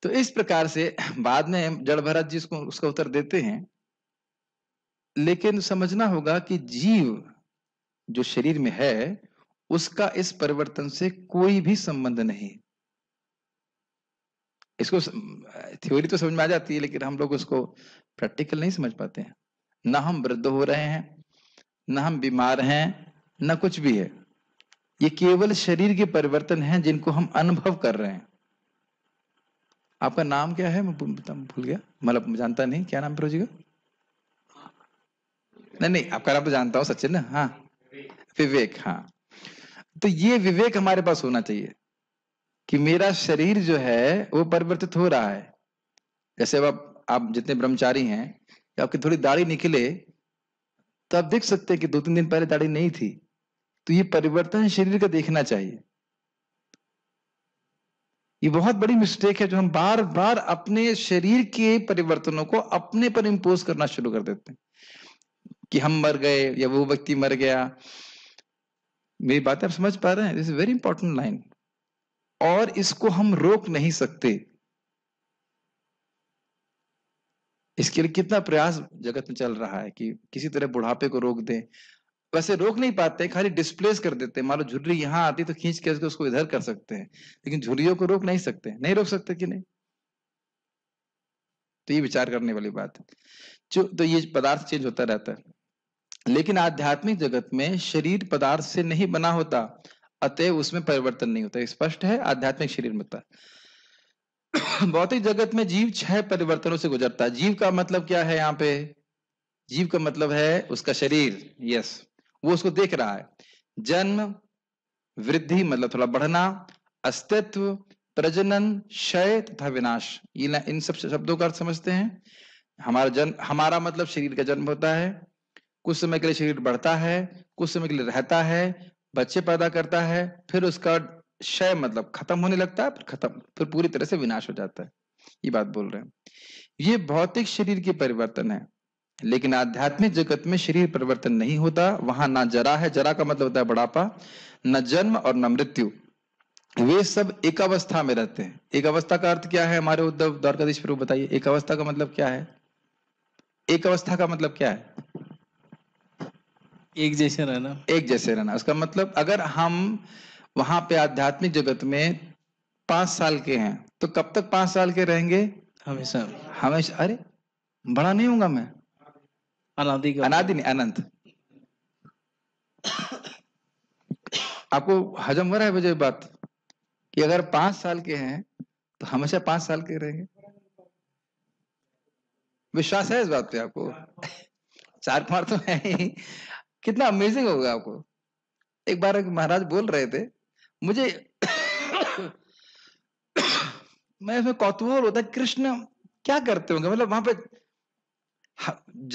तो इस प्रकार से बाद में जड़ भरत जी उसको उसका उत्तर देते हैं लेकिन समझना होगा कि जीव जो शरीर में है उसका इस परिवर्तन से कोई भी संबंध नहीं इसको थ्योरी तो समझ में आ जाती है लेकिन हम लोग उसको प्रैक्टिकल नहीं समझ पाते हैं ना हम वृद्ध हो रहे हैं ना हम बीमार हैं ना कुछ भी है ये केवल शरीर के परिवर्तन हैं जिनको हम अनुभव कर रहे हैं आपका नाम क्या है मैं भूल गया मतलब जानता नहीं क्या नाम फिरोजी का नहीं नहीं आपका नाम तो जानता हूं सचिन ना हाँ विवेक हाँ तो ये विवेक हमारे पास होना चाहिए कि मेरा शरीर जो है वो परिवर्तित हो रहा है जैसे अब आप, आप जितने ब्रह्मचारी हैं आपकी थोड़ी दाढ़ी निकले तो आप देख सकते हैं कि दो तीन दिन पहले दाढ़ी नहीं थी तो ये परिवर्तन शरीर का देखना चाहिए ये बहुत बड़ी मिस्टेक है जो हम बार बार अपने शरीर के परिवर्तनों को अपने पर इम्पोज करना शुरू कर देते हैं कि हम मर गए या वो व्यक्ति मर गया मेरी बात आप समझ पा रहे हैं दिस वेरी इंपॉर्टेंट लाइन और इसको हम रोक नहीं सकते इसके लिए कितना प्रयास जगत में चल रहा है कि किसी तरह बुढ़ापे को रोक दें वैसे रोक नहीं पाते खाली डिस्प्लेस कर देते हैं मान लो झुर्री यहां आती तो खींच के उसको इधर कर सकते हैं लेकिन झुर्रियों को रोक नहीं सकते नहीं रोक सकते कि नहीं तो ये विचार करने वाली बात है जो तो ये पदार्थ चेंज होता रहता है लेकिन आध्यात्मिक जगत में शरीर पदार्थ से नहीं बना होता अतः उसमें परिवर्तन नहीं होता स्पष्ट है आध्यात्मिक शरीर में भौतिक जगत में जीव छह परिवर्तनों से गुजरता है जीव का मतलब क्या है यहाँ पे जीव का मतलब है उसका शरीर यस वो उसको देख रहा है जन्म वृद्धि मतलब थोड़ा बढ़ना अस्तित्व प्रजनन क्षय तथा विनाश ये इन सब शब्दों का अर्थ समझते हैं हमारा जन्म हमारा मतलब शरीर का जन्म होता है कुछ समय के लिए शरीर बढ़ता है कुछ समय के लिए रहता है बच्चे पैदा करता है फिर उसका क्षय मतलब खत्म होने लगता है फिर खत्म फिर पूरी तरह से विनाश हो जाता है ये बात बोल रहे हैं ये भौतिक शरीर के परिवर्तन है लेकिन आध्यात्मिक जगत में शरीर परिवर्तन नहीं होता वहां ना जरा है जरा का मतलब होता है बढ़ापा न जन्म और न मृत्यु वे सब एक अवस्था में रहते हैं एक अवस्था का अर्थ क्या है हमारे उद्धव द्वारकाधीश प्रभु बताइए एक अवस्था का मतलब क्या है एक अवस्था का मतलब क्या है एक जैसे रहना एक जैसे रहना उसका मतलब अगर हम वहां पे आध्यात्मिक जगत में पांच साल के हैं तो कब तक पांच साल के रहेंगे हमेशा हमेशा अरे बड़ा नहीं होगा मैं अनादि अनादि नहीं अनंत आपको हजम हो रहा है मुझे बात कि अगर पांच साल के हैं तो हमेशा पांच साल के रहेंगे विश्वास है इस बात पे आपको चार पार तो है ही कितना अमेजिंग होगा आपको एक बार महाराज बोल रहे थे मुझे मैं उसमें कौतूहल होता कृष्ण क्या करते होंगे मतलब वहां पे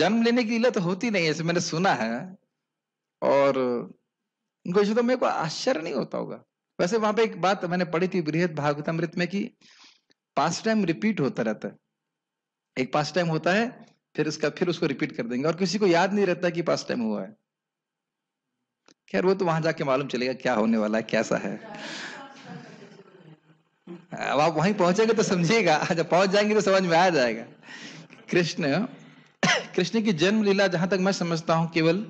जन्म लेने की लीला तो होती नहीं ऐसे मैंने सुना है और उनको तो मेरे को आश्चर्य नहीं होता होगा वैसे वहां पे एक बात मैंने पढ़ी थी बृहद अमृत में कि पास्ट टाइम रिपीट होता रहता है एक पास्ट टाइम होता है फिर उसका फिर उसको रिपीट कर देंगे और किसी को याद नहीं रहता कि पास्ट टाइम हुआ है खैर वो तो वहां जाके मालूम चलेगा क्या होने वाला है कैसा है अब आप वहीं पहुंचेंगे तो समझिएगा जब पहुंच जाएंगे तो समझ में आ जाएगा कृष्ण कृष्ण की जन्म लीला जहां तक मैं समझता हूँ केवल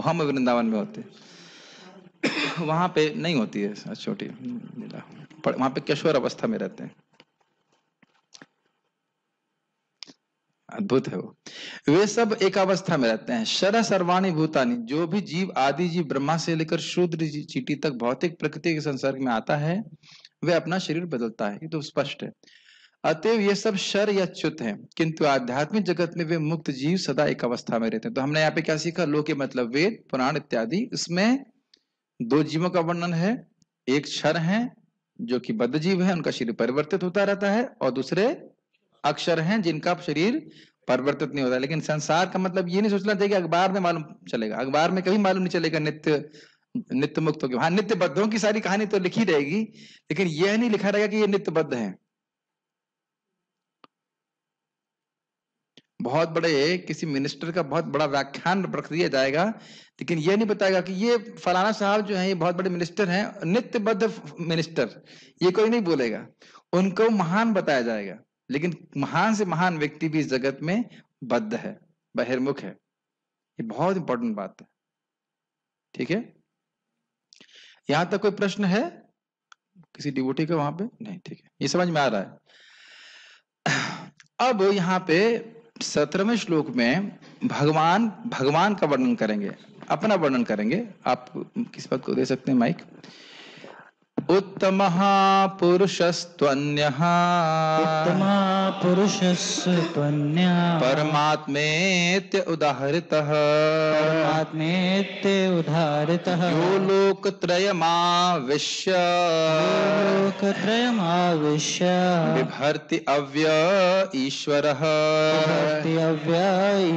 भौम वृंदावन में होते वहां पे नहीं होती है छोटी लीला वहां पे किशोर अवस्था में रहते हैं अद्भुत है वो वे सब एक अवस्था में रहते हैं शर सर्वाणी भूतानी जो भी जीव आदि जीव ब्रह्मा से लेकर शूद्र चीटी तक भौतिक प्रकृति के संसर्ग में आता है वे अपना शरीर बदलता है ये तो स्पष्ट है अतएव ये सब शर या च्युत है किंतु आध्यात्मिक जगत में वे मुक्त जीव सदा एक अवस्था में रहते हैं तो हमने यहाँ पे क्या सीखा लोके मतलब वेद पुराण इत्यादि इसमें दो जीवों का वर्णन है एक क्षर है जो कि बद्ध जीव है उनका शरीर परिवर्तित होता रहता है और दूसरे अक्षर हैं जिनका शरीर परिवर्तित नहीं होता लेकिन संसार का मतलब ये नहीं सोचना चाहिए कि अखबार में मालूम चलेगा अखबार में कभी मालूम नहीं चलेगा नित्य नित्य मुक्त हो हाँ नित्य बद्धों की सारी कहानी तो लिखी रहेगी लेकिन यह नहीं लिखा रहेगा कि ये नित्य बद्ध है बहुत बड़े किसी मिनिस्टर का बहुत बड़ा व्याख्यान रख दिया जाएगा लेकिन यह नहीं बताएगा कि ये फलाना साहब जो है ये बहुत बड़े मिनिस्टर हैं नित्यबद्ध मिनिस्टर ये कोई नहीं बोलेगा उनको महान बताया जाएगा लेकिन महान से महान व्यक्ति भी इस जगत में बद्ध है बहिर्मुख है ये बहुत इंपॉर्टेंट बात है ठीक है यहां तक कोई प्रश्न है किसी डिबोटी का वहां पे नहीं ठीक है ये समझ में आ रहा है अब यहाँ पे सत्रहवें श्लोक में भगवान भगवान का वर्णन करेंगे अपना वर्णन करेंगे आप किस बात को दे सकते हैं माइक उत्तम पुरुषस्त्वन्यः उत्तम पुरुषस्त्वन्यः परमात्मे उदाहृतः परमात्मेत्य उदाहृतः यो लोकत्रय लोकत्रयमाविश्य लोकत्रयमाविश्य बिभर्ति अव्य ईश्वर बिभर्ति अव्य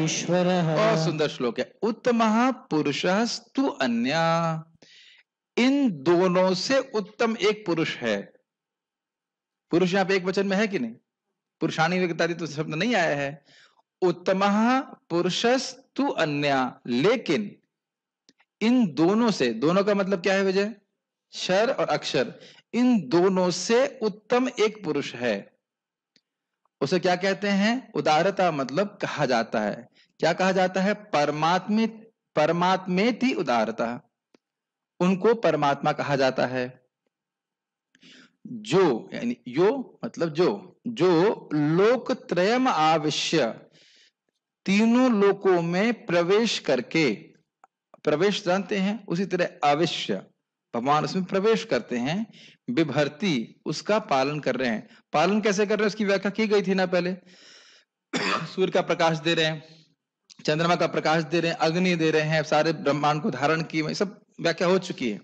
ईश्वर और सुंदर श्लोक है उत्तमः पुरुषस्तु अन्या इन दोनों से उत्तम एक पुरुष है पुरुष यहां पे एक वचन में है कि नहीं पुरुषाणी विकतारी तो शब्द नहीं आया है उत्तम तू अन्य लेकिन इन दोनों से दोनों का मतलब क्या है विजय शर और अक्षर इन दोनों से उत्तम एक पुरुष है उसे क्या कहते हैं उदारता मतलब कहा जाता है क्या कहा जाता है परमात्मे परमात्मे थी उदारता उनको परमात्मा कहा जाता है जो यानी यो मतलब जो जो लोक त्रयम आवश्य तीनों लोकों में प्रवेश करके प्रवेश जानते हैं उसी तरह अवश्य भगवान उसमें प्रवेश करते हैं विभर्ती उसका पालन कर रहे हैं पालन कैसे कर रहे हैं उसकी व्याख्या की गई थी ना पहले सूर्य का प्रकाश दे रहे हैं चंद्रमा का प्रकाश दे रहे हैं अग्नि दे रहे हैं सारे ब्रह्मांड को धारण की सब व्याख्या हो चुकी है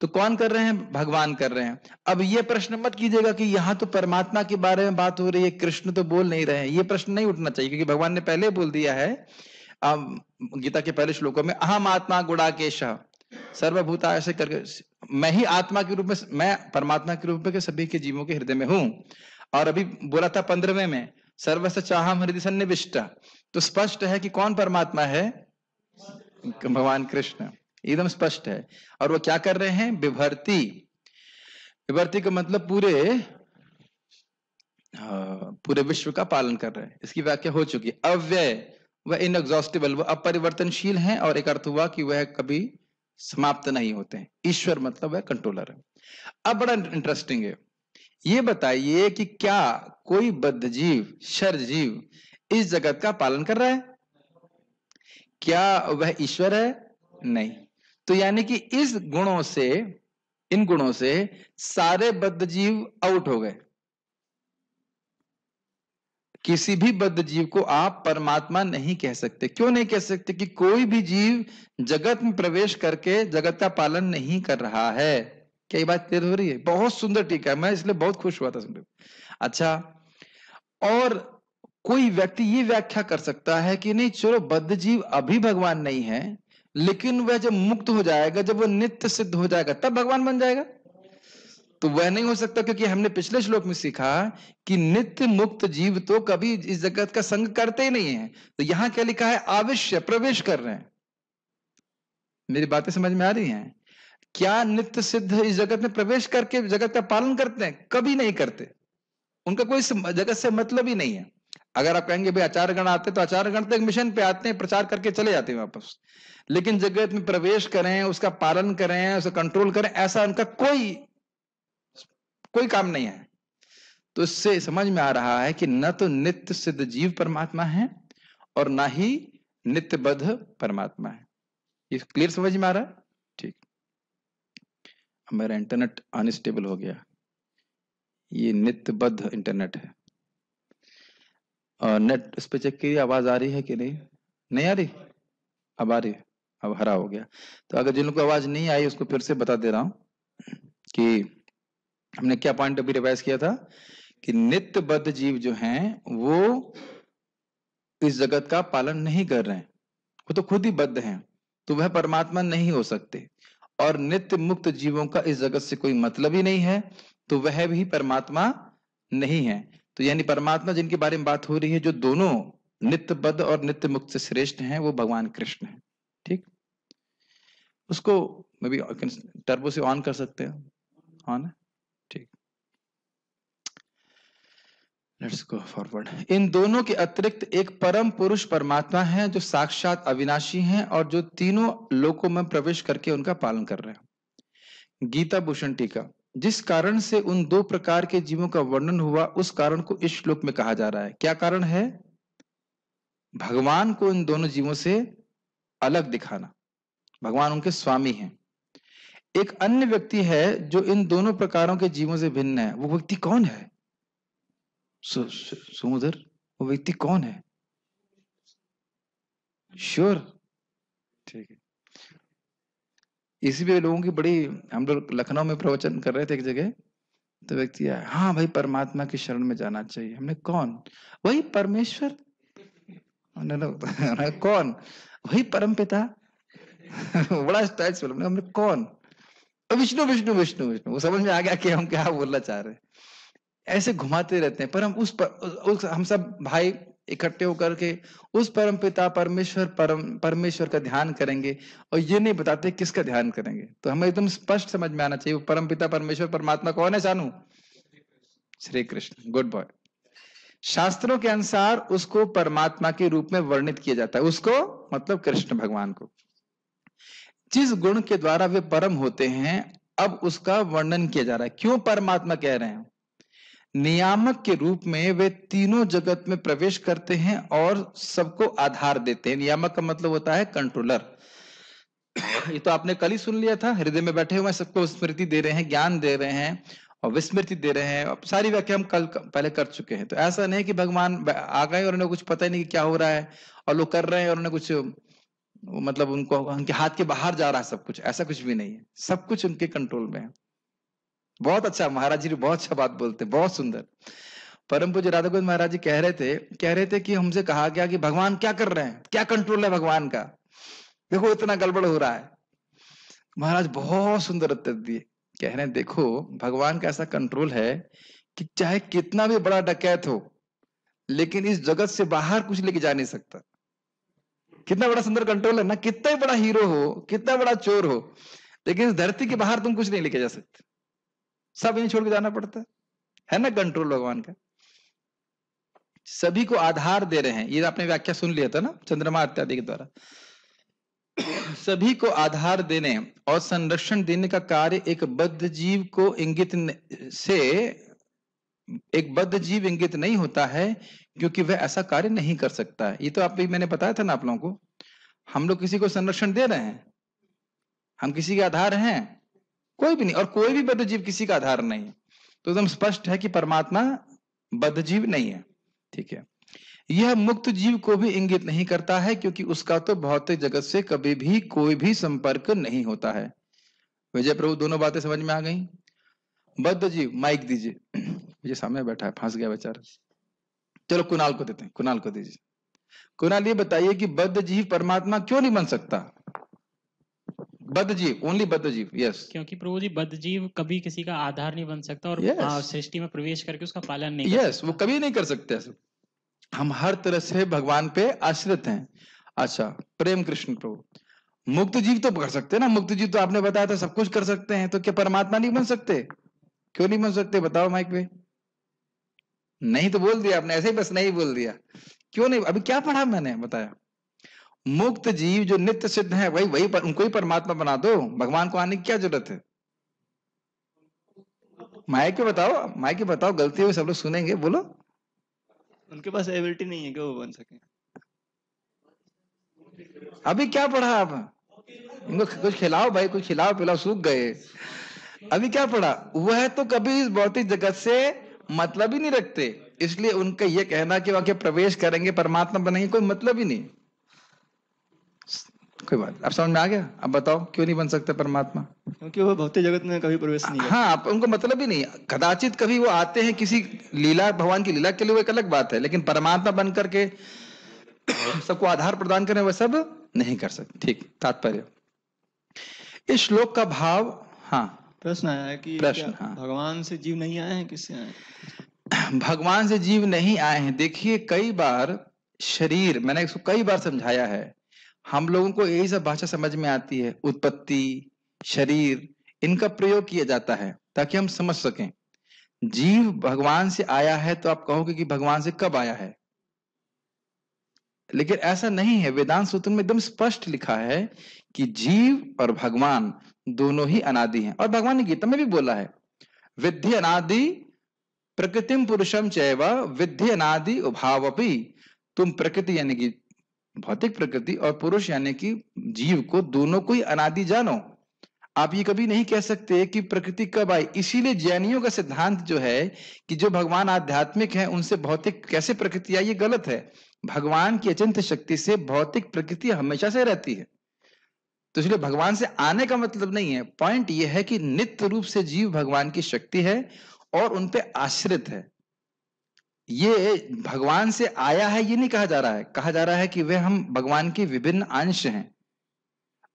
तो कौन कर रहे हैं भगवान कर रहे हैं अब ये प्रश्न मत कीजिएगा कि यहाँ तो परमात्मा के बारे में बात हो रही है कृष्ण तो बोल नहीं रहे हैं ये प्रश्न नहीं उठना चाहिए क्योंकि भगवान ने पहले बोल दिया है गीता के पहले श्लोकों में अहम आत्मा गुड़ाकेश सर्वभूता ऐसे करके मैं ही आत्मा के रूप में मैं परमात्मा के रूप में सभी के जीवों के हृदय में हूं और अभी बोला था पंद्रहवें में सर्वस्व चाहम हृदय सन्निविष्ट तो स्पष्ट है कि कौन परमात्मा है भगवान कृष्ण एकदम स्पष्ट है और वो क्या कर रहे हैं विभर्ती विभर्ती का मतलब पूरे पूरे विश्व का पालन कर रहे हैं इसकी व्याख्या हो चुकी है अव्यय वह इनएग्जॉस्टिबल वह अपरिवर्तनशील हैं और एक अर्थ हुआ कि वह कभी समाप्त नहीं होते हैं ईश्वर मतलब वह कंट्रोलर है अब बड़ा इंटरेस्टिंग है ये बताइए कि क्या कोई बद्ध जीव शर जीव इस जगत का पालन कर रहा है क्या वह ईश्वर है नहीं तो यानी कि इस गुणों से इन गुणों से सारे बद्ध जीव आउट हो गए किसी भी बद्ध जीव को आप परमात्मा नहीं कह सकते क्यों नहीं कह सकते कि कोई भी जीव जगत में प्रवेश करके जगत का पालन नहीं कर रहा है क्या बात क्लियर हो रही है बहुत सुंदर टीका है मैं इसलिए बहुत खुश हुआ था सुनकर अच्छा और कोई व्यक्ति ये व्याख्या कर सकता है कि नहीं चलो बद्ध जीव अभी भगवान नहीं है लेकिन वह जब मुक्त हो जाएगा जब वह नित्य सिद्ध हो जाएगा तब भगवान बन जाएगा तो वह नहीं हो सकता क्योंकि हमने पिछले श्लोक में सीखा कि नित्य मुक्त जीव तो कभी इस जगत का संग करते ही नहीं है तो यहां क्या लिखा है आवश्य प्रवेश कर रहे हैं मेरी बातें समझ में आ रही हैं क्या नित्य सिद्ध इस जगत में प्रवेश करके जगत का पालन करते हैं कभी नहीं करते उनका कोई जगत से मतलब ही नहीं है अगर आप कहेंगे भाई गण आते तो गण तो एक मिशन पे आते हैं प्रचार करके चले जाते हैं वापस लेकिन जगत में प्रवेश करें उसका पालन करें उसे कंट्रोल करें ऐसा उनका कोई कोई काम नहीं है तो इससे समझ में आ रहा है कि न तो नित्य सिद्ध जीव परमात्मा है और ना ही नित्य बद्ध परमात्मा है ये क्लियर समझ में आ रहा है ठीक मेरा इंटरनेट अनस्टेबल हो गया ये नित्यबद्ध इंटरनेट है नेट इस पे चेक की आवाज आ रही है कि नहीं नहीं आ रही अब आ रही अब हरा हो गया तो अगर जिन लोग आवाज नहीं आई उसको फिर से बता दे रहा हूं कि हमने क्या पॉइंट अभी रिवाइज किया था कि नित्य बद्ध जीव जो हैं वो इस जगत का पालन नहीं कर रहे हैं वो तो खुद ही बद्ध हैं तो वह परमात्मा नहीं हो सकते और नित्य मुक्त जीवों का इस जगत से कोई मतलब ही नहीं है तो वह भी परमात्मा नहीं है तो यानी परमात्मा जिनके बारे में बात हो रही है जो दोनों नित्य बद और नित्य मुक्त से श्रेष्ठ हैं वो भगवान कृष्ण हैं ठीक उसको मे बी टर्बो से ऑन कर सकते हैं ऑन है ठीक लेट्स गो फॉरवर्ड इन दोनों के अतिरिक्त एक परम पुरुष परमात्मा है जो साक्षात अविनाशी हैं और जो तीनों लोकों में प्रवेश करके उनका पालन कर रहे हैं गीता भूषण टीका जिस कारण से उन दो प्रकार के जीवों का वर्णन हुआ उस कारण को इस श्लोक में कहा जा रहा है क्या कारण है भगवान को इन दोनों जीवों से अलग दिखाना भगवान उनके स्वामी हैं एक अन्य व्यक्ति है जो इन दोनों प्रकारों के जीवों से भिन्न है वो व्यक्ति कौन है सु, सु, सुमुदर वो व्यक्ति कौन है श्योर ठीक है इसी पे लोगों की बड़ी हम लोग लखनऊ में प्रवचन कर रहे थे एक जगह तो व्यक्ति आया हाँ भाई परमात्मा की शरण में जाना चाहिए हमने कौन वही परमेश्वर कौन वही परम पिता बड़ा स्टाइल हमने कौन विष्णु विष्णु विष्णु विष्णु वो समझ में आ गया कि हम क्या बोलना चाह रहे हैं ऐसे घुमाते रहते हैं पर हम उस पर उस हम सब भाई इकट्ठे होकर के उस परम पिता परमेश्वर परम परमेश्वर का ध्यान करेंगे और ये नहीं बताते किसका ध्यान करेंगे तो हमें एकदम स्पष्ट समझ में आना चाहिए वो परम पिता परमेश्वर परमात्मा कौन है जानू श्री कृष्ण गुड बॉय शास्त्रों के अनुसार उसको परमात्मा के रूप में वर्णित किया जाता है उसको मतलब कृष्ण भगवान को जिस गुण के द्वारा वे परम होते हैं अब उसका वर्णन किया जा रहा है क्यों परमात्मा कह रहे हैं नियामक के रूप में वे तीनों जगत में प्रवेश करते हैं और सबको आधार देते हैं नियामक का मतलब होता है कंट्रोलर ये तो आपने कल ही सुन लिया था हृदय में बैठे हुए सबको स्मृति दे रहे हैं ज्ञान दे रहे हैं और विस्मृति दे रहे हैं अब सारी व्याख्या हम कल पहले कर चुके हैं तो ऐसा नहीं कि भगवान आ गए और उन्हें कुछ पता ही नहीं कि क्या हो रहा है और लोग कर रहे हैं और उन्हें कुछ मतलब उनको उनके हाथ के बाहर जा रहा है सब कुछ ऐसा कुछ भी नहीं है सब कुछ उनके कंट्रोल में है बहुत अच्छा महाराज जी बहुत अच्छा बात बोलते बहुत सुंदर परम पूज्य राधा गोविंद महाराज जी कह रहे थे कह रहे थे कि हमसे कहा गया कि भगवान क्या कर रहे हैं क्या कंट्रोल है भगवान का देखो इतना गड़बड़ हो रहा है महाराज बहुत सुंदर उत्तर दिए कह रहे हैं देखो भगवान का ऐसा कंट्रोल है कि चाहे कितना भी बड़ा डकैत हो लेकिन इस जगत से बाहर कुछ लेके जा नहीं सकता कितना बड़ा सुंदर कंट्रोल है ना कितना ही बड़ा हीरो हो कितना बड़ा चोर हो लेकिन इस धरती के बाहर तुम कुछ नहीं लेके जा सकते सब यहीं छोड़ के जाना पड़ता है है ना कंट्रोल भगवान का सभी को आधार दे रहे हैं ये आपने व्याख्या सुन लिया था ना चंद्रमा इत्यादि के द्वारा सभी को आधार देने और संरक्षण देने का कार्य एक बद्ध जीव को इंगित से एक बद्ध जीव इंगित नहीं होता है क्योंकि वह ऐसा कार्य नहीं कर सकता है ये तो आप मैंने बताया था ना आप लोगों को हम लोग किसी को संरक्षण दे रहे हैं हम किसी के आधार हैं कोई भी नहीं और कोई भी बद्ध जीव किसी का आधार नहीं है तो एकदम स्पष्ट है कि परमात्मा बद्ध जीव नहीं है ठीक है यह मुक्त जीव को भी इंगित नहीं करता है क्योंकि उसका तो भौतिक जगत से कभी भी कोई भी संपर्क नहीं होता है विजय प्रभु दोनों बातें समझ में आ गई बद्ध जीव माइक दीजिए मुझे सामने बैठा है फंस गया बेचारा चलो कुणाल को देते हैं कुणाल को दीजिए कुणाल ये बताइए कि बद्ध जीव परमात्मा क्यों नहीं बन सकता बद्ध ओनली बद्ध यस क्योंकि प्रभु जी बद्ध कभी किसी का आधार नहीं बन सकता और yes. सृष्टि में प्रवेश करके उसका पालन नहीं यस yes, वो कभी नहीं कर सकते हम हर तरह से भगवान पे आश्रित हैं अच्छा प्रेम कृष्ण प्रभु मुक्त जीव तो कर सकते हैं ना मुक्त जीव तो आपने बताया था सब कुछ कर सकते हैं तो क्या परमात्मा नहीं बन सकते क्यों नहीं बन सकते बताओ माइक पे नहीं तो बोल दिया आपने ऐसे ही बस नहीं बोल दिया क्यों नहीं अभी क्या पढ़ा मैंने बताया मुक्त जीव जो नित्य सिद्ध है वही वही पर, उनको ही परमात्मा बना दो भगवान को आने की क्या जरूरत है माया के बताओ माया के बताओ गलती हुई सब लोग सुनेंगे बोलो उनके पास एबिलिटी नहीं है कि वो बन सके अभी क्या पढ़ा आप इनको कुछ खिलाओ भाई कुछ खिलाओ पिलाओ सूख गए अभी क्या पढ़ा वह तो कभी इस भौतिक जगत से मतलब ही नहीं रखते इसलिए उनका यह कहना कि वहां के प्रवेश करेंगे परमात्मा बनेंगे कोई मतलब ही नहीं कोई बात अब समझ में आ गया अब बताओ क्यों नहीं बन सकते परमात्मा क्योंकि वो भौतिक जगत में कभी प्रवेश नहीं हाँ आप उनको मतलब ही नहीं कदाचित कभी वो आते हैं किसी लीला भगवान की लीला के लिए वो एक अलग बात है लेकिन परमात्मा बन करके सबको आधार प्रदान करें वह सब नहीं कर सकते ठीक तात्पर्य इस श्लोक का भाव हाँ प्रश्न आया कि प्रश्न हाँ भगवान से जीव नहीं आए हैं किससे आए भगवान से जीव नहीं आए हैं देखिए कई बार शरीर मैंने इसको कई बार समझाया है हम लोगों को यही सब भाषा समझ में आती है उत्पत्ति शरीर इनका प्रयोग किया जाता है ताकि हम समझ सकें जीव भगवान से आया है तो आप कहोगे कि भगवान से कब आया है लेकिन ऐसा नहीं है वेदांत सूत्र में एकदम स्पष्ट लिखा है कि जीव और भगवान दोनों ही अनादि हैं और भगवान ने गीता में भी बोला है विधि अनादि प्रकृतिम पुरुषम चैव विधि अनादि उभावी तुम प्रकृति यानी कि भौतिक प्रकृति और पुरुष यानी कि जीव को दोनों को ही अनादि जानो आप ये कभी नहीं कह सकते कि प्रकृति कब आई इसीलिए जैनियों का सिद्धांत जो है कि जो भगवान आध्यात्मिक है उनसे भौतिक कैसे प्रकृति आई ये गलत है भगवान की अचिंत शक्ति से भौतिक प्रकृति हमेशा से रहती है तो इसलिए भगवान से आने का मतलब नहीं है पॉइंट यह है कि नित्य रूप से जीव भगवान की शक्ति है और उनपे आश्रित है ये भगवान से आया है ये नहीं कहा जा रहा है कहा जा रहा है कि वे हम भगवान के विभिन्न अंश हैं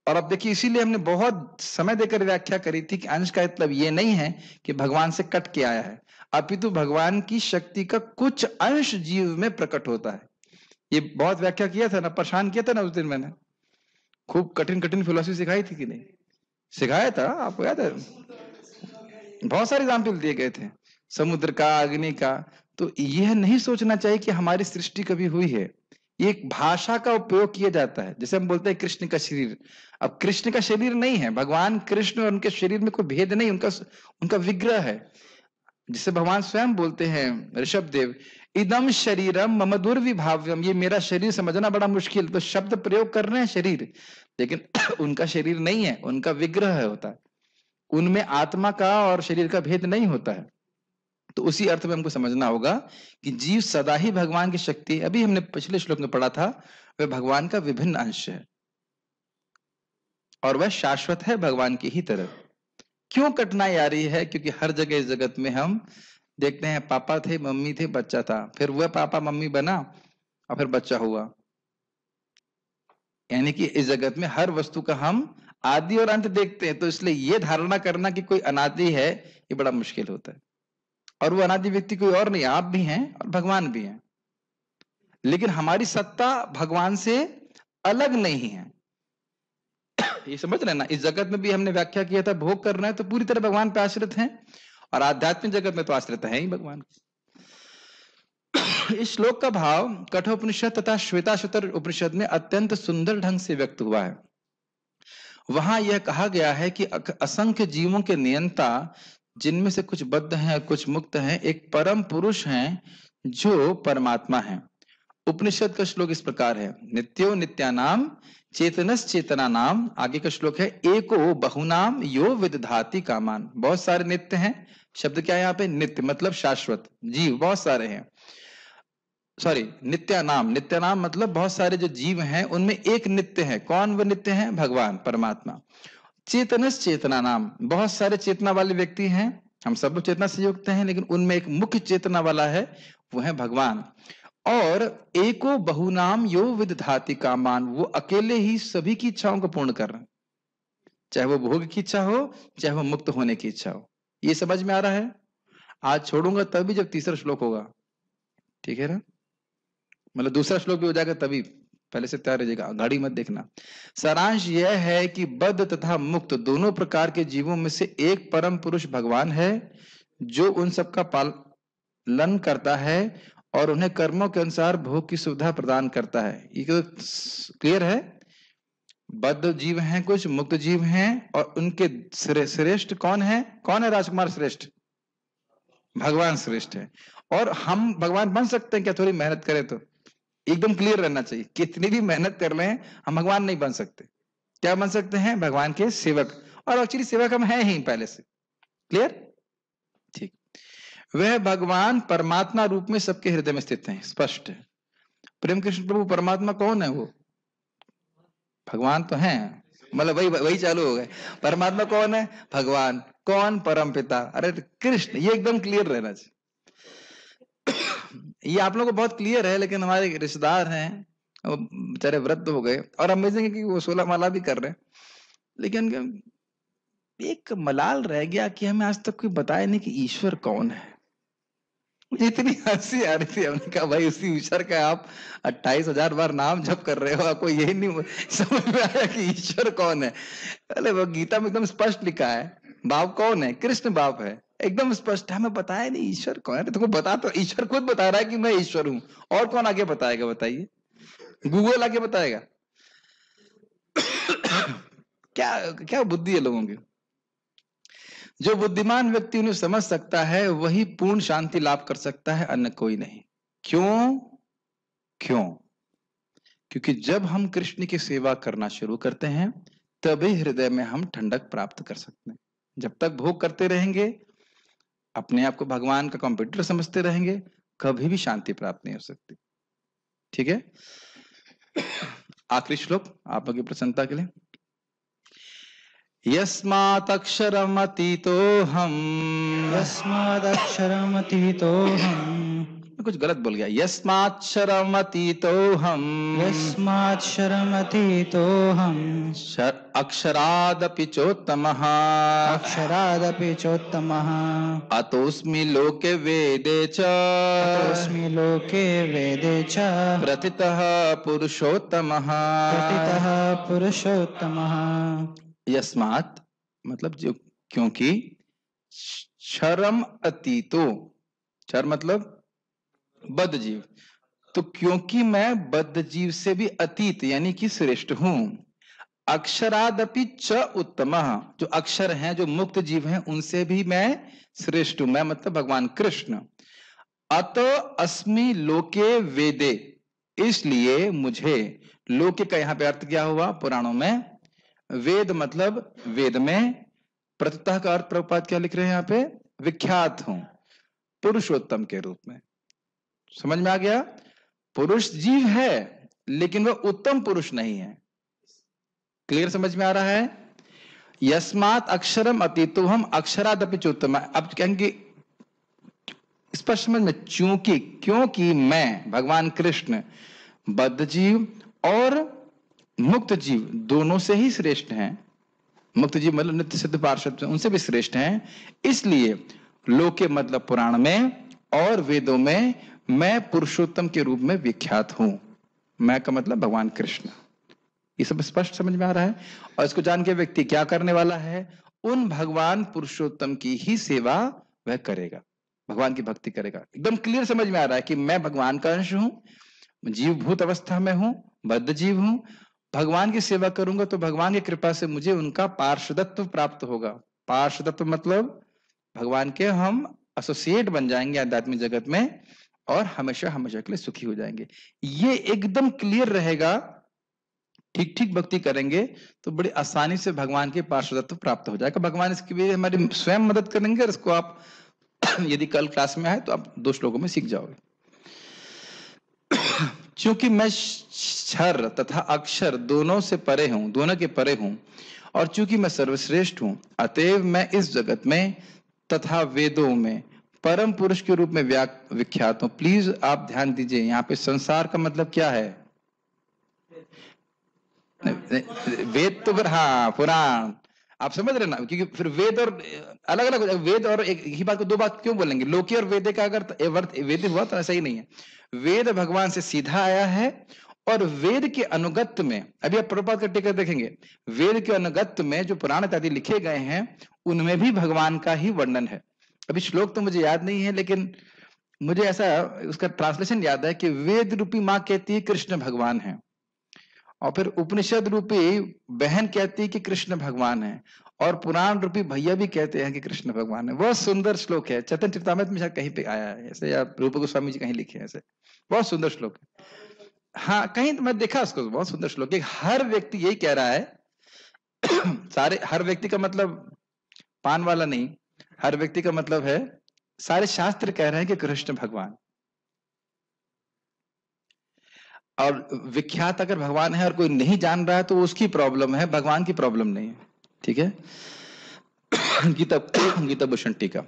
और अब देखिए इसीलिए हमने बहुत समय देकर व्याख्या करी थी कि अंश का मतलब ये नहीं है कि भगवान से कट के आया है अपितु भगवान की शक्ति का कुछ अंश जीव में प्रकट होता है ये बहुत व्याख्या किया था ना परेशान किया था ना उस दिन मैंने खूब कठिन कठिन फिलोसफी सिखाई थी कि नहीं सिखाया था आपको याद है बहुत सारे एग्जाम्पल दिए गए थे समुद्र का अग्नि का तो यह नहीं सोचना चाहिए कि हमारी सृष्टि कभी हुई है एक भाषा का उपयोग किया जाता है जैसे हम बोलते हैं कृष्ण का शरीर अब कृष्ण का शरीर नहीं है भगवान कृष्ण और उनके शरीर में कोई भेद नहीं उनका उनका विग्रह है जिसे भगवान स्वयं बोलते हैं ऋषभ देव इदम शरीरम मम दुर्विभाव्यम ये मेरा शरीर समझना बड़ा मुश्किल तो शब्द प्रयोग कर रहे हैं शरीर लेकिन उनका शरीर नहीं है उनका विग्रह होता है उनमें आत्मा का और शरीर का भेद नहीं होता है तो उसी अर्थ में हमको समझना होगा कि जीव सदा ही भगवान की शक्ति अभी हमने पिछले श्लोक में पढ़ा था वह भगवान का विभिन्न अंश है और वह शाश्वत है भगवान की ही तरह क्यों कठिनाई आ रही है क्योंकि हर जगह इस जगत में हम देखते हैं पापा थे मम्मी थे बच्चा था फिर वह पापा मम्मी बना और फिर बच्चा हुआ यानी कि इस जगत में हर वस्तु का हम आदि और अंत देखते हैं तो इसलिए यह धारणा करना कि कोई अनादि है ये बड़ा मुश्किल होता है और वो अनादि व्यक्ति कोई और नहीं आप भी हैं और भगवान भी हैं लेकिन हमारी सत्ता भगवान से अलग नहीं है ये समझ रहे ना इस जगत में भी हमने व्याख्या किया था भोग करना है तो पूरी तरह भगवान पे आश्रित हैं और आध्यात्मिक जगत में तो आश्रित है ही भगवान इस श्लोक का भाव कठोपनिषद तथा श्वेताशतर उपनिषद में अत्यंत सुंदर ढंग से व्यक्त हुआ है वहां यह कहा गया है कि असंख्य जीवों के नियंता जिनमें से कुछ बद्ध हैं कुछ मुक्त हैं एक परम पुरुष हैं जो परमात्मा हैं उपनिषद का श्लोक इस प्रकार है नित्यो नित्यानाम चेतनस चेतना नाम आगे का श्लोक है एको बहुनाम यो विदधाति कामान बहुत सारे नित्य हैं शब्द क्या है यहाँ पे नित्य मतलब शाश्वत जीव बहुत सारे हैं सॉरी नित्यानाम नित्यानाम मतलब बहुत सारे जो जीव हैं उनमें एक नित्य है कौन वह नित्य है भगवान परमात्मा चेतनस चेतना नाम बहुत सारे चेतना वाले व्यक्ति हैं हम सब लोग चेतना से युक्त हैं लेकिन उनमें एक मुख्य चेतना वाला है वो है भगवान और एको बहुनाम यो का कामान वो अकेले ही सभी की इच्छाओं को पूर्ण कर रहे हैं चाहे वो भोग की इच्छा हो चाहे वो मुक्त होने की इच्छा हो ये समझ में आ रहा है आज छोड़ूंगा तभी जब तीसरा श्लोक होगा ठीक है ना मतलब दूसरा श्लोक भी हो जाएगा तभी पहले से तैयार रहिएगा गाड़ी मत देखना सारांश यह है कि बद्ध तथा मुक्त दोनों प्रकार के जीवों में से एक परम पुरुष भगवान है जो उन सबका पालन करता है और उन्हें कर्मों के अनुसार भोग की सुविधा प्रदान करता है ये तो क्लियर है बद्ध जीव हैं कुछ मुक्त जीव हैं और उनके श्रेष्ठ कौन है कौन है राजकुमार श्रेष्ठ भगवान श्रेष्ठ है और हम भगवान बन सकते हैं क्या थोड़ी मेहनत करें तो एकदम क्लियर रहना चाहिए कितनी भी मेहनत कर रहे हैं हम भगवान नहीं बन सकते क्या बन सकते हैं भगवान के सेवक और एक्चुअली सेवक हम हैं ही पहले से क्लियर ठीक वह भगवान परमात्मा रूप में सबके हृदय में स्थित हैं स्पष्ट है प्रेम कृष्ण प्रभु परमात्मा कौन है वो भगवान तो हैं मतलब वही वही चालू हो गए परमात्मा कौन है भगवान कौन परम पिता अरे तो कृष्ण ये एकदम क्लियर रहना चाहिए ये आप लोगों को बहुत क्लियर है लेकिन हमारे रिश्तेदार हैं बेचारे व्रत हो गए और अमेजिंग है कि वो सोलह माला भी कर रहे हैं लेकिन एक मलाल रह गया कि हमें आज तक कोई बताया नहीं कि ईश्वर कौन है मुझे इतनी हंसी आ रही थी हमने कहा भाई उसी ईश्वर का आप अट्ठाईस हजार बार नाम जप कर रहे हो आपको यही नहीं समझ में आया कि ईश्वर कौन है अरे वो गीता में एकदम स्पष्ट लिखा है बाप कौन है कृष्ण बाप है एकदम स्पष्ट है हमें बताया नहीं ईश्वर कौन है तुमको बता तो ईश्वर खुद बता रहा है कि मैं ईश्वर हूं और कौन आगे बताएगा बताइए गूगल आगे बताएगा क्या क्या बुद्धि है लोगों की जो बुद्धिमान व्यक्ति उन्हें समझ सकता है वही पूर्ण शांति लाभ कर सकता है अन्य कोई नहीं क्यों क्यों क्योंकि जब हम कृष्ण की सेवा करना शुरू करते हैं तभी हृदय में हम ठंडक प्राप्त कर सकते हैं जब तक भोग करते रहेंगे अपने आप को भगवान का कंप्यूटर समझते रहेंगे कभी भी शांति प्राप्त नहीं हो सकती ठीक है आखिरी श्लोक आप लोग प्रसन्नता के लिए यस्मात्क्षरमतीतोऽहम् यस्मादक्षरमतीतोऽहम् मैं कुछ गलत बोल गया यस्मात् शरम तो हम यस्मात् शरम तो हम अक्षरादपि चोत्तम अक्षरादपि चोत्तम अतोस्मि लोके वेदे च अतोस्मि लोके वेदे च प्रतितः पुरुषोत्तमः प्रतितः पुरुषोत्तमः यस्मात् मतलब जो क्योंकि शरम अतीतो शर मतलब बद्ध जीव तो क्योंकि मैं बद्ध जीव से भी अतीत यानी कि श्रेष्ठ हूं अक्षरादपि च उत्तम जो अक्षर हैं जो मुक्त जीव हैं उनसे भी मैं श्रेष्ठ हूं मैं मतलब भगवान कृष्ण अत अस्मि लोके वेदे इसलिए मुझे लोके का यहां पे अर्थ क्या हुआ पुराणों में वेद मतलब वेद में प्रतः का अर्थ प्रपात क्या लिख रहे हैं यहां पे विख्यात हूं पुरुषोत्तम के रूप में समझ में आ गया पुरुष जीव है लेकिन वह उत्तम पुरुष नहीं है क्लियर समझ में आ रहा है यस्मात अक्षरम अतीतो हम अक्षरादपि चोत्तम अब कहेंगे स्पष्ट समझ में चूंकि क्योंकि मैं भगवान कृष्ण बद्ध जीव और मुक्त जीव दोनों से ही श्रेष्ठ हैं मुक्त जीव मतलब नित्य सिद्ध पार्षद उनसे भी श्रेष्ठ हैं इसलिए लोके मतलब पुराण में और वेदों में मैं पुरुषोत्तम के रूप में विख्यात हूं मैं का मतलब भगवान कृष्ण ये सब स्पष्ट समझ में आ रहा है और इसको जान के व्यक्ति क्या करने वाला है उन भगवान पुरुषोत्तम की ही सेवा वह करेगा भगवान की भक्ति करेगा एकदम क्लियर समझ में आ रहा है कि मैं भगवान का अंश हूं जीव भूत अवस्था में हूं बद्ध जीव हूं भगवान की सेवा करूंगा तो भगवान की कृपा से मुझे उनका पार्षदत्व प्राप्त होगा पार्षदत्व मतलब भगवान के हम एसोसिएट बन जाएंगे आध्यात्मिक जगत में और हमेशा हमेशा के लिए सुखी हो जाएंगे ये एकदम क्लियर रहेगा ठीक ठीक भक्ति करेंगे तो बड़ी आसानी से भगवान के पार्श्वत्व प्राप्त हो जाएगा भगवान इसके लिए हमारी स्वयं मदद करेंगे इसको आप यदि कल क्लास में आए तो आप दो श्लोकों में सीख जाओगे क्योंकि मैं क्षर तथा अक्षर दोनों से परे हूं दोनों के परे हूं और चूंकि मैं सर्वश्रेष्ठ हूं अतएव मैं इस जगत में तथा वेदों में परम पुरुष के रूप में विख्यात हो प्लीज आप ध्यान दीजिए यहाँ पे संसार का मतलब क्या है हाँ। वेद तो फिर हाँ पुराण आप समझ रहे ना क्योंकि फिर वेद और अलग अलग वेद और एक ही बात को दो बात क्यों बोलेंगे लोकी और वेद का अगर वेद हुआ तो ऐसा ही नहीं है वेद भगवान से सीधा आया है और वेद के अनुगत में अभी आप प्रभुपाद का टिकट देखेंगे वेद के अनुगत में जो पुराण आदि लिखे गए हैं उनमें भी भगवान का ही वर्णन है अभी श्लोक तो मुझे याद नहीं है लेकिन मुझे ऐसा उसका ट्रांसलेशन याद है कि वेद रूपी माँ कहती है कृष्ण भगवान है और फिर उपनिषद रूपी बहन कहती है कि कृष्ण भगवान है और पुराण रूपी भैया भी कहते हैं कि कृष्ण भगवान है बहुत सुंदर श्लोक है चतन चिंतामृत में शायद कहीं पे आया है ऐसे या रूप गोस्वामी जी कहीं लिखे हैं ऐसे बहुत सुंदर श्लोक है हाँ कहीं मैं देखा उसको बहुत सुंदर श्लोक है हर व्यक्ति यही कह रहा है सारे हर व्यक्ति का मतलब पान वाला नहीं हर व्यक्ति का मतलब है सारे शास्त्र कह रहे हैं कि कृष्ण भगवान और विख्यात अगर भगवान है और कोई नहीं जान रहा है तो उसकी प्रॉब्लम है भगवान की प्रॉब्लम नहीं है ठीक है गीता गीता भूषण टीका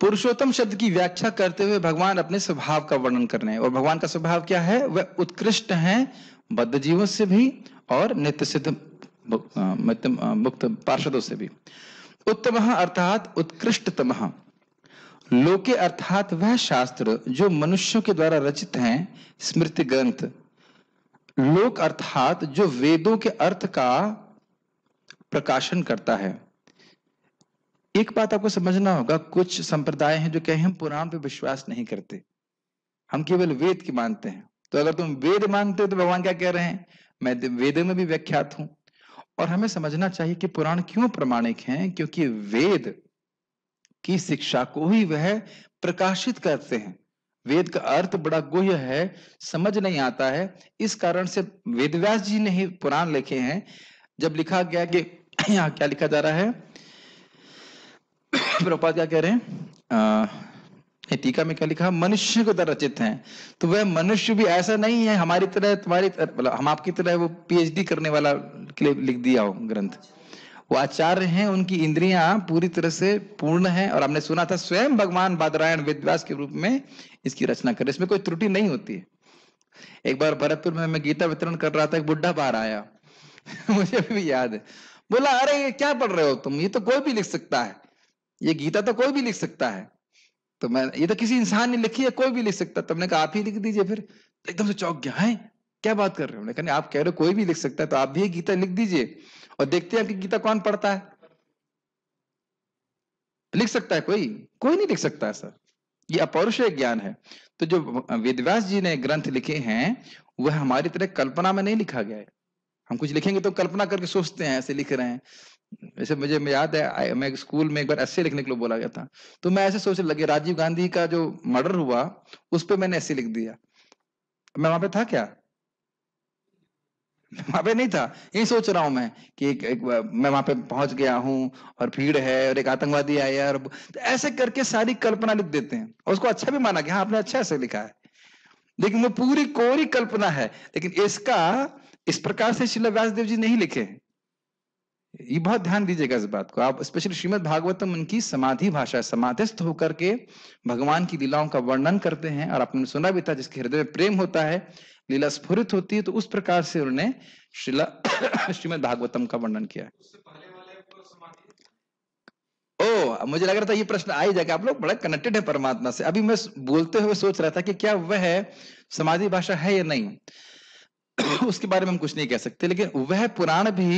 पुरुषोत्तम शब्द की व्याख्या करते हुए भगवान अपने स्वभाव का वर्णन कर रहे हैं और भगवान का स्वभाव क्या है वह उत्कृष्ट है बद्ध जीवों से भी और नित्य सिद्ध मुक्त पार्षदों से भी उत्तम अर्थात उत्कृष्टतम लोके अर्थात वह शास्त्र जो मनुष्यों के द्वारा रचित हैं स्मृति ग्रंथ लोक अर्थात जो वेदों के अर्थ का प्रकाशन करता है एक बात आपको समझना होगा कुछ संप्रदाय हैं जो कहें हम पुराण पे विश्वास नहीं करते हम केवल वेद की मानते हैं तो अगर तुम वेद मानते हो तो भगवान क्या कह रहे हैं मैं वेद में भी व्याख्यात हूं और हमें समझना चाहिए कि पुराण क्यों प्रमाणिक हैं क्योंकि वेद की शिक्षा को ही वह प्रकाशित करते हैं वेद का अर्थ बड़ा गुह्य है समझ नहीं आता है इस कारण से वेदव्यास जी ने ही पुराण लिखे हैं जब लिखा गया कि यहाँ क्या लिखा जा रहा है प्रपा क्या कह रहे हैं टीका में क्या लिखा मनुष्य को रचित हैं तो वह मनुष्य भी ऐसा नहीं है हमारी तरह तुम्हारी तरह मतलब हम आपकी तरह वो पीएचडी करने वाला लिए लिख दिया हो ग्रंथ वो आचार्य हैं उनकी इंद्रियां पूरी तरह से पूर्ण हैं और हमने सुना था स्वयं भगवान बादरायण वेदव्यास के रूप में इसकी रचना कर इसमें कोई त्रुटि नहीं होती है एक बार भरतपुर में मैं गीता वितरण कर रहा था एक बुढ़ा बाहर आया मुझे भी याद है बोला अरे ये क्या पढ़ रहे हो तुम ये तो कोई भी लिख सकता है ये गीता तो कोई भी लिख सकता है तो मैं ये तो किसी इंसान ने लिखी है कोई भी लिख सकता तुमने कहा आप ही लिख दीजिए फिर तो एकदम से चौक गया है क्या बात कर रहे हो लेकिन आप कह रहे हो कोई भी लिख सकता है तो आप भी गीता लिख दीजिए और देखते हैं कि गीता कौन पढ़ता है लिख सकता है कोई कोई नहीं लिख सकता है सर ये अपौरुषय ज्ञान है तो जो वेदव्यास जी ने ग्रंथ लिखे हैं वह हमारी तरह कल्पना में नहीं लिखा गया है हम कुछ लिखेंगे तो कल्पना करके सोचते हैं ऐसे लिख रहे हैं वैसे मुझे याद है मैं स्कूल में एक बार ऐसे लिखने के लिए बोला गया था तो मैं ऐसे सोचने लगे राजीव गांधी का जो मर्डर हुआ उस पर मैंने ऐसे लिख दिया मैं वहां पे था क्या वहां पे नहीं था यही सोच रहा हूं मैं कि एक, एक मैं वहां पे पहुंच गया हूं और भीड़ है और एक आतंकवादी आया और तो ऐसे करके सारी कल्पना लिख देते हैं और उसको अच्छा भी माना गया हाँ आपने अच्छा ऐसे लिखा है लेकिन वो पूरी कोरी कल्पना है लेकिन इसका इस प्रकार से शिल व्यासदेव जी नहीं लिखे ये बहुत ध्यान दीजिएगा इस बात को आप स्पेशली श्रीमद भागवतम उनकी समाधि भाषा समाधिस्थ होकर के भगवान की लीलाओं का वर्णन करते हैं और आपने सुना भी था जिसके हृदय में प्रेम होता है लीला स्फुरित होती है तो उस प्रकार से उन्होंने शिला श्रीमद भागवतम का वर्णन किया ओ मुझे लग रहा था ये प्रश्न आ ही जाएगा आप लोग बड़ा कनेक्टेड है परमात्मा से अभी मैं बोलते हुए सोच रहा था कि क्या वह समाधि भाषा है या नहीं उसके बारे में हम कुछ नहीं कह सकते लेकिन वह पुराण भी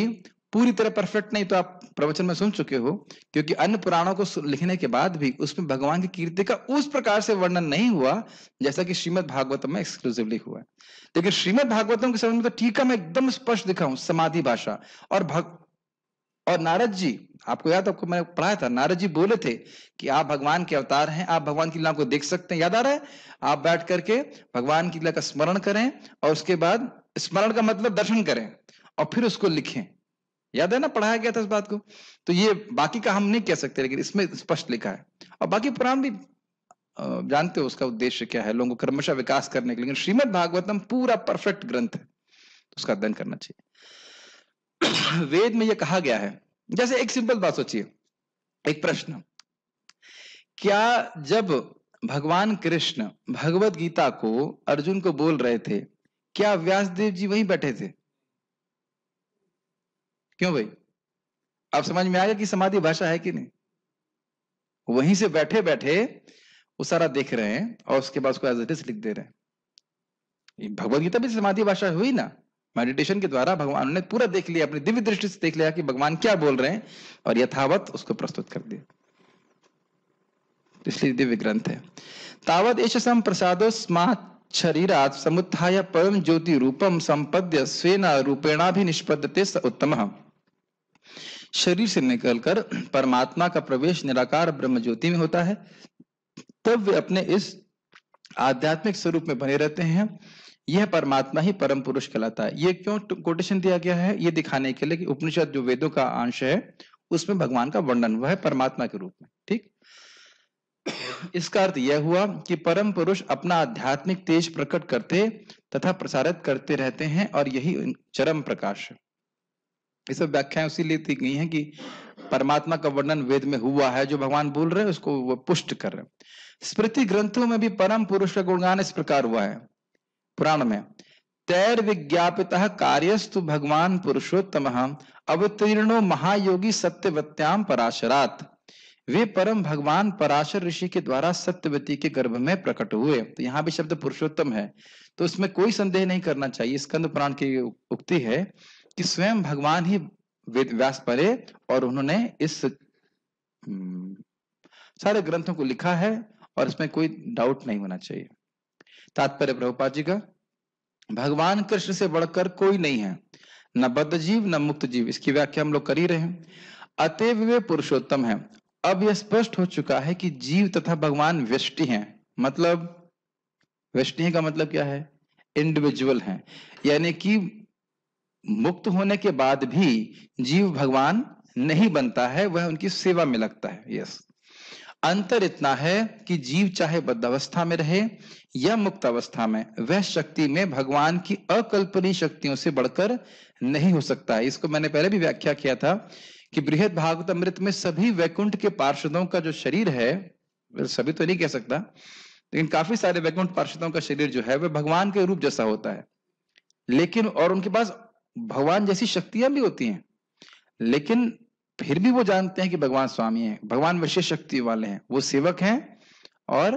पूरी तरह परफेक्ट नहीं तो आप प्रवचन में सुन चुके हो क्योंकि अन्य पुराणों को लिखने के बाद भी उसमें भगवान की कीर्ति का उस प्रकार से वर्णन नहीं हुआ जैसा कि श्रीमद भागवतम में एक्सक्लूसिवली हुआ लेकिन श्रीमद भागवतम के समय में तो टीका मैं एकदम स्पष्ट दिखा हूं समाधि भाषा और भग और नारद जी आपको याद आपको मैंने पढ़ाया था नारद जी बोले थे कि आप भगवान के अवतार हैं आप भगवान की लीला को देख सकते हैं याद आ रहा है आप बैठ करके भगवान की लीला का स्मरण करें और उसके बाद स्मरण का मतलब दर्शन करें और फिर उसको लिखें याद है ना पढ़ाया गया था इस बात को तो ये बाकी का हम नहीं कह सकते लेकिन इसमें स्पष्ट लिखा है और बाकी पुराण भी जानते हो उसका उद्देश्य क्या है लोगों को क्रमशः विकास करने के लेकिन श्रीमद भागवतम पूरा परफेक्ट ग्रंथ है तो उसका अध्ययन करना चाहिए वेद में यह कहा गया है जैसे एक सिंपल बात सोचिए एक प्रश्न क्या जब भगवान कृष्ण भगवत गीता को अर्जुन को बोल रहे थे क्या व्यासदेव जी वहीं बैठे थे क्यों भाई आप समझ में आया कि समाधि भाषा है कि नहीं वहीं से बैठे बैठे वो सारा देख रहे हैं और उसके बाद उसको एज इट इज लिख दे रहे हैं भगवदगीता भी समाधि भाषा हुई ना मेडिटेशन के द्वारा भगवान ने पूरा देख लिया अपनी दिव्य दृष्टि से देख लिया कि भगवान क्या बोल रहे हैं और यथावत उसको प्रस्तुत कर दिया इसलिए दिव्य ग्रंथ है तावत एशम प्रसादो स्मात शरीरात समुत्थाय परम ज्योति रूपम संपद्य स्वेना रूपेणा भी निष्पद्यते उत्तम शरीर से निकलकर परमात्मा का प्रवेश निराकार ब्रह्म ज्योति में होता है तब वे अपने इस आध्यात्मिक स्वरूप में बने रहते हैं यह परमात्मा ही परम पुरुष कहलाता है ये क्यों कोटेशन दिया गया है ये दिखाने के लिए कि उपनिषद जो वेदों का अंश है उसमें भगवान का वर्णन हुआ है परमात्मा के रूप में ठीक इसका अर्थ यह हुआ कि परम पुरुष अपना आध्यात्मिक तेज प्रकट करते तथा प्रसारित करते रहते हैं और यही चरम प्रकाश है सब व्याख्याएं उसी लिए दी गई हैं कि परमात्मा का वर्णन वेद में हुआ है जो भगवान बोल रहे हैं उसको वो पुष्ट कर रहे हैं स्मृति ग्रंथों में भी परम पुरुष का गुणगान इस प्रकार हुआ है पुराण में तैर विज्ञापित कार्यस्तु भगवान पुरुषोत्तम अवतीर्णो महायोगी सत्यवत्याम पराशरात वे परम भगवान पराशर ऋषि के द्वारा सत्यवती के गर्भ में प्रकट हुए तो यहाँ भी शब्द पुरुषोत्तम है तो उसमें कोई संदेह नहीं करना चाहिए स्कंद पुराण की उक्ति है कि स्वयं भगवान ही वेद व्यास पढ़े और उन्होंने इस हम्म, सारे ग्रंथों को लिखा है और इसमें कोई डाउट नहीं होना चाहिए तात्पर्य प्रभुपा जी का भगवान कृष्ण से बढ़कर कोई नहीं है न बद्ध जीव न मुक्त जीव इसकी व्याख्या हम लोग कर ही रहे हैं अतएव वे पुरुषोत्तम है अब यह स्पष्ट हो चुका है कि जीव तथा भगवान व्यष्टि हैं मतलब व्यष्टि का मतलब क्या है इंडिविजुअल हैं यानी कि मुक्त होने के बाद भी जीव भगवान नहीं बनता है वह उनकी सेवा में लगता है यस अंतर इतना है कि जीव चाहे बद्ध अवस्था में रहे या मुक्त अवस्था में वह शक्ति में भगवान की अकल्पनीय शक्तियों से बढ़कर नहीं हो सकता है इसको मैंने पहले भी व्याख्या किया था कि बृहद भागवत अमृत में सभी वैकुंठ के पार्षदों का जो शरीर है सभी तो नहीं कह सकता लेकिन काफी सारे वैकुंठ पार्षदों का शरीर जो है वह भगवान के रूप जैसा होता है लेकिन और उनके पास भगवान जैसी शक्तियां भी होती हैं लेकिन फिर भी वो जानते हैं कि भगवान स्वामी हैं भगवान विशेष शक्ति वाले हैं वो सेवक हैं और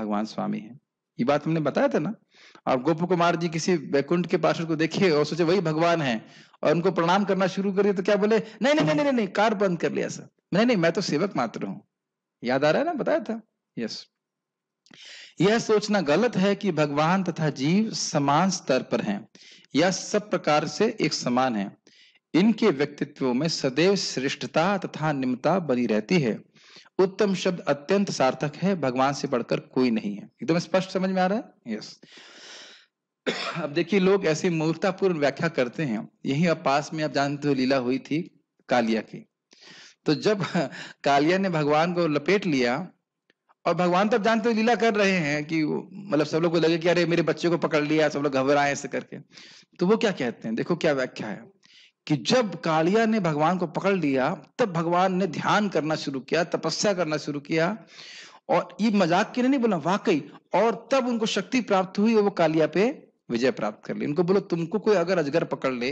भगवान स्वामी हैं ये बात हमने बताया था ना आप गोप कुमार जी किसी वैकुंठ के पार्षद को देखे और सोचे वही भगवान है और उनको प्रणाम करना शुरू करिए तो क्या बोले नहीं नहीं नहीं नहीं नहीं कार बंद कर लिया सर नहीं नहीं मैं तो सेवक मात्र हूं याद आ रहा है ना बताया था यस यह सोचना गलत है कि भगवान तथा जीव समान स्तर पर हैं या सब प्रकार से एक समान हैं। इनके व्यक्तित्व में सदैव श्रेष्ठता तथा निम्नता बनी रहती है उत्तम शब्द अत्यंत सार्थक है भगवान से बढ़कर कोई नहीं है एकदम स्पष्ट समझ में आ रहा है यस अब देखिए लोग ऐसी मूर्खतापूर्ण व्याख्या करते हैं यही अब पास में आप जानते हो लीला हुई थी कालिया की तो जब कालिया ने भगवान को लपेट लिया और भगवान तो जानते हो लीला कर रहे हैं कि मतलब सब लोग को लगे कि अरे मेरे बच्चे को पकड़ लिया सब लोग घबराए ऐसे करके तो वो क्या कहते हैं देखो क्या व्याख्या है कि जब कालिया ने भगवान को पकड़ लिया तब भगवान ने ध्यान करना शुरू किया तपस्या करना शुरू किया और ये मजाक के लिए नहीं बोला वाकई और तब उनको शक्ति प्राप्त हुई और वो कालिया पे विजय प्राप्त कर ली उनको बोलो तुमको कोई अगर अजगर पकड़ ले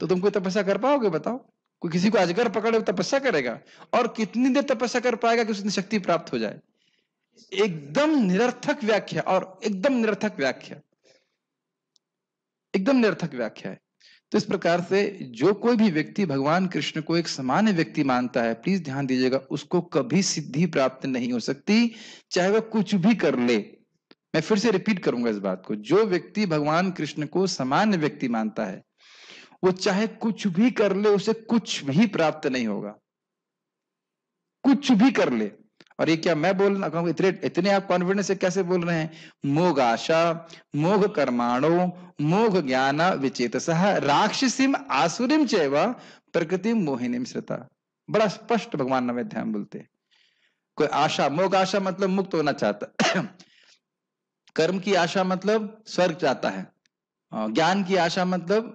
तो तुम कोई तपस्या कर पाओगे बताओ कोई किसी को अजगर पकड़े तपस्या करेगा और कितनी देर तपस्या कर पाएगा कि उसने शक्ति प्राप्त हो जाए एकदम निरर्थक व्याख्या और एकदम निरर्थक व्याख्या एकदम निरर्थक व्याख्या है तो इस प्रकार से जो कोई भी व्यक्ति भगवान कृष्ण को एक सामान्य व्यक्ति मानता है प्लीज ध्यान दीजिएगा उसको कभी सिद्धि प्राप्त नहीं हो सकती चाहे वह कुछ भी कर ले मैं फिर से रिपीट करूंगा इस बात को जो व्यक्ति भगवान कृष्ण को सामान्य व्यक्ति मानता है वो चाहे कुछ भी कर ले उसे कुछ भी प्राप्त नहीं होगा कुछ भी कर ले और ये क्या मैं बोलना कहूंगा इतने इतने आप कॉन्फिडेंस से कैसे बोल रहे हैं मोघ आशा मोघ कर्माणो मोघ ज्ञान विचेतस राक्षसीम आसुरीम चैव प्रकृति मोहिनीम श्रता बड़ा स्पष्ट भगवान नवे ध्यान बोलते कोई आशा मोघ आशा मतलब मुक्त होना चाहता कर्म की आशा मतलब स्वर्ग चाहता है ज्ञान की आशा मतलब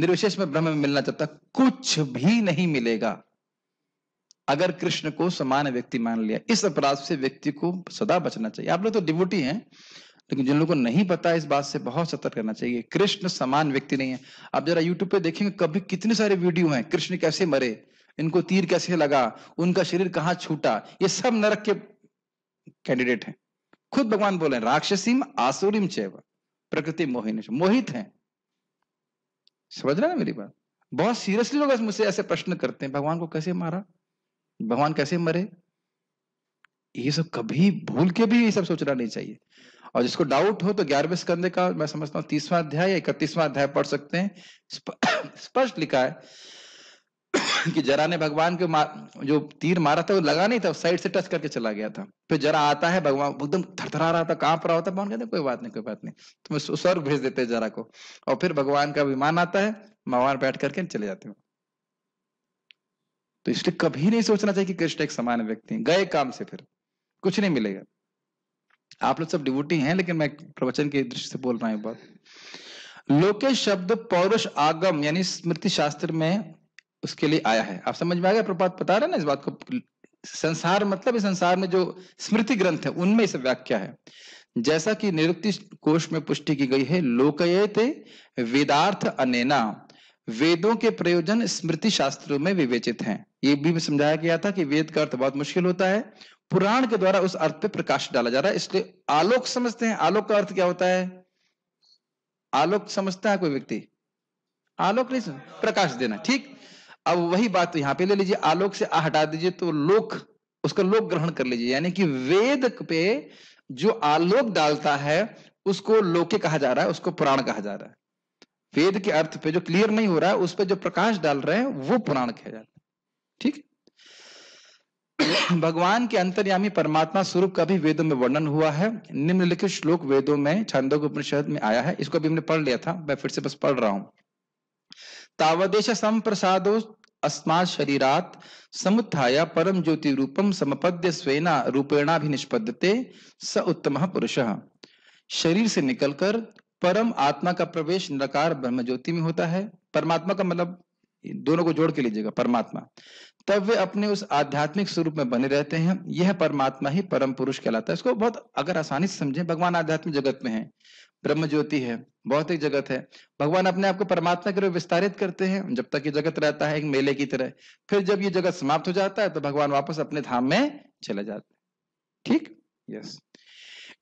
निर्विशेष में ब्रह्म में मिलना चाहता कुछ भी नहीं मिलेगा अगर कृष्ण को समान व्यक्ति मान लिया इस अपराध से व्यक्ति को सदा बचना चाहिए आप लोग तो डिवोटी हैं लेकिन जिन लोगों को नहीं पता इस बात से बहुत सतर्क करना चाहिए कृष्ण समान व्यक्ति नहीं है आप जरा यूट्यूब पे देखेंगे कभी कितने सारे वीडियो हैं कृष्ण कैसे मरे इनको तीर कैसे लगा उनका शरीर कहाँ छूटा ये सब नरक के कैंडिडेट हैं खुद भगवान बोले राक्षसीम आसुरीम चैव प्रकृति मोहिनी मोहित है समझ रहे ना मेरी बात बहुत सीरियसली लोग मुझसे ऐसे प्रश्न करते हैं भगवान को कैसे मारा भगवान कैसे मरे ये सब कभी भूल के भी ये सब सोचना नहीं चाहिए और जिसको डाउट हो तो ग्यारहवें स्कंदे का मैं समझता हूँ तीसवा अध्याय या इकतीसवां अध्याय पढ़ सकते हैं स्पष्ट लिखा है कि जरा ने भगवान के जो तीर मारा था वो लगा नहीं था साइड से टच करके चला गया था फिर जरा आता है भगवान एकदम थरथरा रहा था कांप रहा होता भगवान कहते कोई बात नहीं कोई बात नहीं तो स्वर्ग भेज देते जरा को और फिर भगवान का विमान आता है भगवान बैठ करके चले जाते हैं तो इसलिए कभी नहीं सोचना चाहिए कि कृष्ण एक समान व्यक्ति हैं गए काम से फिर कुछ नहीं मिलेगा आप लोग सब डिवोटी हैं लेकिन मैं प्रवचन की दृष्टि से बोल रहा हूं बात लोके शब्द पौरुष आगम यानी स्मृति शास्त्र में उसके लिए आया है आप समझ में आ गया प्रपात बता रहे ना इस बात को संसार मतलब इस संसार में जो स्मृति ग्रंथ है उनमें इस व्याख्या है जैसा कि निरुक्ति कोष में पुष्टि की गई है लोकयते वेदार्थ अनेना वेदों के प्रयोजन स्मृति शास्त्रों में विवेचित हैं ये भी समझाया गया था कि वेद का अर्थ बहुत मुश्किल होता है पुराण के द्वारा उस अर्थ पे प्रकाश डाला जा रहा है इसलिए आलोक समझते हैं आलोक का अर्थ क्या होता है आलोक समझता है कोई व्यक्ति आलोक नहीं समझ प्रकाश देना ठीक अब वही बात तो यहाँ पे ले लीजिए आलोक से हटा दीजिए तो लोक उसका लोक ग्रहण कर लीजिए यानी कि वेद पे जो आलोक डालता है उसको लोके कहा जा रहा है उसको पुराण कहा जा रहा है वेद के अर्थ पे जो क्लियर नहीं हो रहा है उस पर जो प्रकाश डाल रहे हैं वो पुराण कह जाता है ठीक भगवान के अंतर्यामी परमात्मा स्वरूप का भी वेदों में वर्णन हुआ है निम्नलिखित श्लोक वेदों में के उपनिषद में आया है इसको भी हमने पढ़ लिया था मैं फिर से बस पढ़ रहा हूं तावदेश संप्रसादो अस्मात् शरीरात समुत्थाय परम ज्योति रूपम समपद्य स्वेना रूपेणा भी निष्पद्यते स उत्तम पुरुष शरीर से निकलकर परम आत्मा का प्रवेश निराकार ब्रह्म ज्योति में होता है परमात्मा का मतलब दोनों को जोड़ के लीजिएगा परमात्मा तब वे अपने उस आध्यात्मिक स्वरूप में बने रहते हैं यह परमात्मा ही परम पुरुष कहलाता है इसको बहुत अगर आसानी से समझें भगवान आध्यात्मिक जगत में है ब्रह्म ज्योति है बहुत ही जगत है भगवान अपने आप को परमात्मा के रूप विस्तारित करते हैं जब तक ये जगत रहता है एक मेले की तरह फिर जब ये जगत समाप्त हो जाता है तो भगवान वापस अपने धाम में चले जाते हैं ठीक यस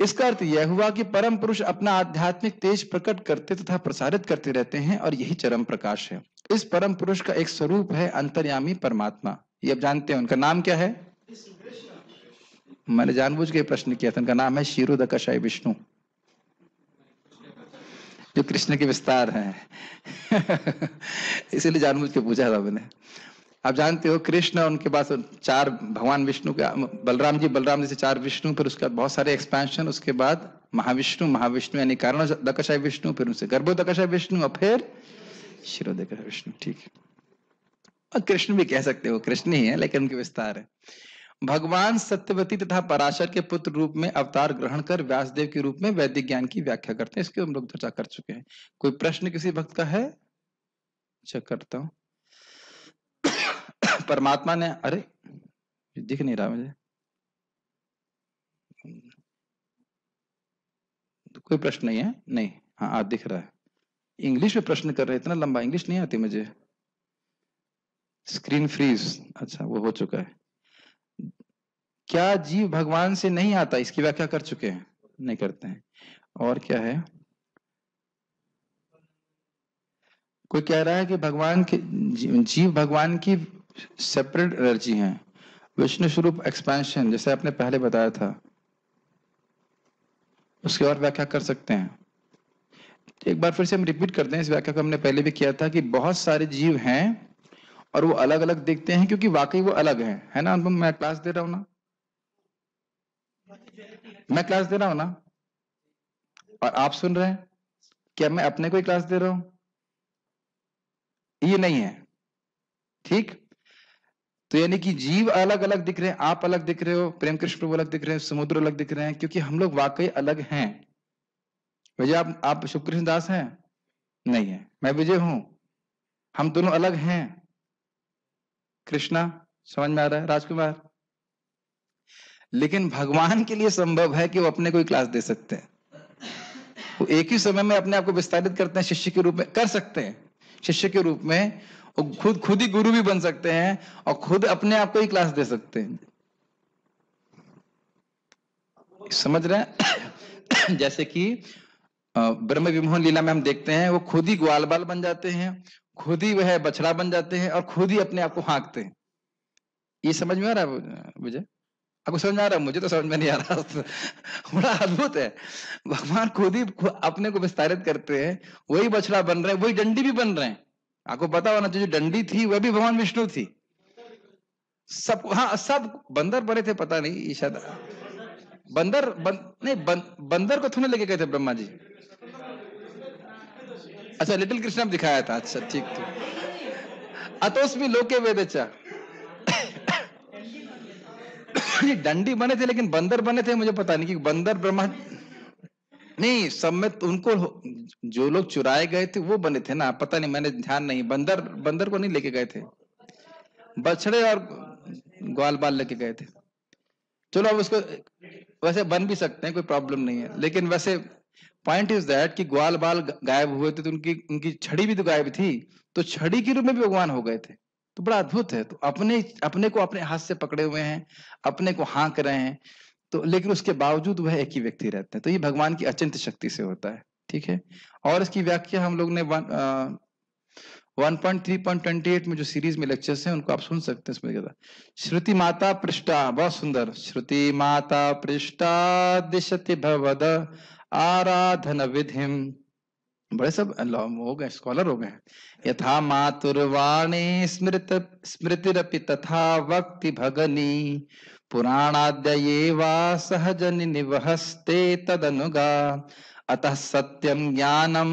इसका अर्थ यह हुआ कि परम पुरुष अपना आध्यात्मिक तेज प्रकट करते तथा प्रसारित करते रहते हैं और यही चरम प्रकाश है इस परम पुरुष का एक स्वरूप है अंतर्यामी परमात्मा ये आप जानते हैं उनका नाम क्या है मैंने जानबूझ के प्रश्न किया था उनका नाम है शिरोद विष्णु जो कृष्ण के विस्तार है इसीलिए जानबूझ के पूछा था मैंने आप जानते हो कृष्ण उनके पास चार भगवान विष्णु के बलराम जी बलराम जी से चार विष्णु फिर उसके बाद बहुत सारे एक्सपेंशन उसके बाद महाविष्णु महाविष्णु यानी कारण दकशाय विष्णु फिर उनसे गर्भो गर्भोदकशाय विष्णु और फिर शिरोदकशाय विष्णु ठीक है और कृष्ण भी कह सकते हो कृष्ण ही है लेकिन उनके विस्तार है भगवान सत्यवती तथा पराशर के पुत्र रूप में अवतार ग्रहण कर व्यासदेव के रूप में वैदिक ज्ञान की व्याख्या करते हैं इसकी हम लोग चर्चा कर चुके हैं कोई प्रश्न किसी भक्त का है चेक करता हूं परमात्मा ने अरे दिख नहीं रहा मुझे तो कोई प्रश्न नहीं है नहीं हाँ आप दिख रहा है इंग्लिश में प्रश्न कर रहे इतना लंबा इंग्लिश नहीं आती मुझे स्क्रीन फ्रीज अच्छा वो हो चुका है क्या जीव भगवान से नहीं आता इसकी व्याख्या कर चुके हैं नहीं करते हैं और क्या है कोई कह रहा है कि भगवान के जीव भगवान की सेपरेट एनर्जी हैं विष्णु स्वरूप एक्सपेंशन जैसे आपने पहले बताया था उसके और व्याख्या कर सकते हैं एक बार फिर से हम रिपीट करते हैं इस व्याख्या को हमने पहले भी किया था कि बहुत सारे जीव हैं और वो अलग अलग देखते हैं क्योंकि वाकई वो अलग हैं है ना अनुपम मैं क्लास दे रहा हूं ना मैं क्लास दे रहा हूं ना और आप सुन रहे हैं क्या मैं अपने को ही क्लास दे रहा हूं ये नहीं है ठीक तो यानी कि जीव अलग अलग दिख रहे हैं आप अलग दिख रहे हो प्रेम कृष्ण प्रभु अलग दिख रहे हैं समुद्र अलग दिख रहे हैं क्योंकि हम लोग वाकई अलग हैं विजय आप आप शुभ दास हैं नहीं है मैं विजय हूं हम दोनों अलग हैं कृष्णा समझ में आ रहा है राजकुमार लेकिन भगवान के लिए संभव है कि वो अपने कोई क्लास दे सकते हैं वो एक ही समय में अपने आप को विस्तारित करते हैं शिष्य के रूप में कर सकते हैं शिष्य के रूप में और खुद खुद ही गुरु भी बन सकते हैं और खुद अपने आप को ही क्लास दे सकते हैं समझ रहे हैं जैसे कि ब्रह्म विमोहन लीला में हम देखते हैं वो खुद ही ग्वाल बाल बन जाते हैं खुद ही वह बछड़ा बन जाते हैं और खुद ही अपने आप को हाँकते हैं ये समझ में आ रहा है मुझे आपको समझ में आ रहा है मुझे तो समझ में नहीं आ रहा बड़ा अद्भुत है भगवान खुद ही अपने को विस्तारित करते हैं वही बछड़ा बन रहे हैं वही डंडी भी बन रहे हैं आपको पता होना चाहिए डंडी थी वह भी भगवान विष्णु थी सब हाँ सब बंदर बड़े थे पता नहीं ईशा बंदर बं, नहीं बं, बंदर को थोड़े लेके गए थे ब्रह्मा जी अच्छा लिटिल कृष्णा दिखाया था अच्छा ठीक ठीक अतोस भी लोके वेदेचा डंडी बने थे लेकिन बंदर बने थे मुझे पता नहीं कि बंदर ब्रह्मा नहीं सब में तो उनको जो लोग चुराए गए थे वो बने थे ना पता नहीं मैंने ध्यान नहीं बंदर बंदर को नहीं लेके गए थे बछड़े और ग्वाल बाल लेके गए थे चलो अब उसको वैसे बन भी सकते हैं कोई प्रॉब्लम नहीं है लेकिन वैसे पॉइंट इज दैट कि ग्वाल बाल गायब हुए थे तो उनकी उनकी छड़ी भी तो गायब थी तो छड़ी के रूप में भी भगवान हो गए थे तो बड़ा अद्भुत है तो अपने अपने को अपने हाथ से पकड़े हुए हैं अपने को हाँक रहे हैं तो लेकिन उसके बावजूद वह एक ही व्यक्ति रहते हैं तो ये भगवान की अचिंत शक्ति से होता है ठीक है और इसकी व्याख्या हम लोग ने one one point three point twenty eight में जो सीरीज में लेक्चर्स हैं उनको आप सुन सकते हैं इसमें श्रुति माता पृष्ठा बहुत सुंदर श्रुति माता पृष्ठा दिशति भवद आराधन विधि बड़े सब हो गए स्कॉलर हो गए यथा मातुर्वाणी स्मृत स्मृतिरपि तथा वक्ति भगनी पुराणाद्यये वा सहजनि निवहस्ते तदनुगा अतः सत्यम ज्ञानम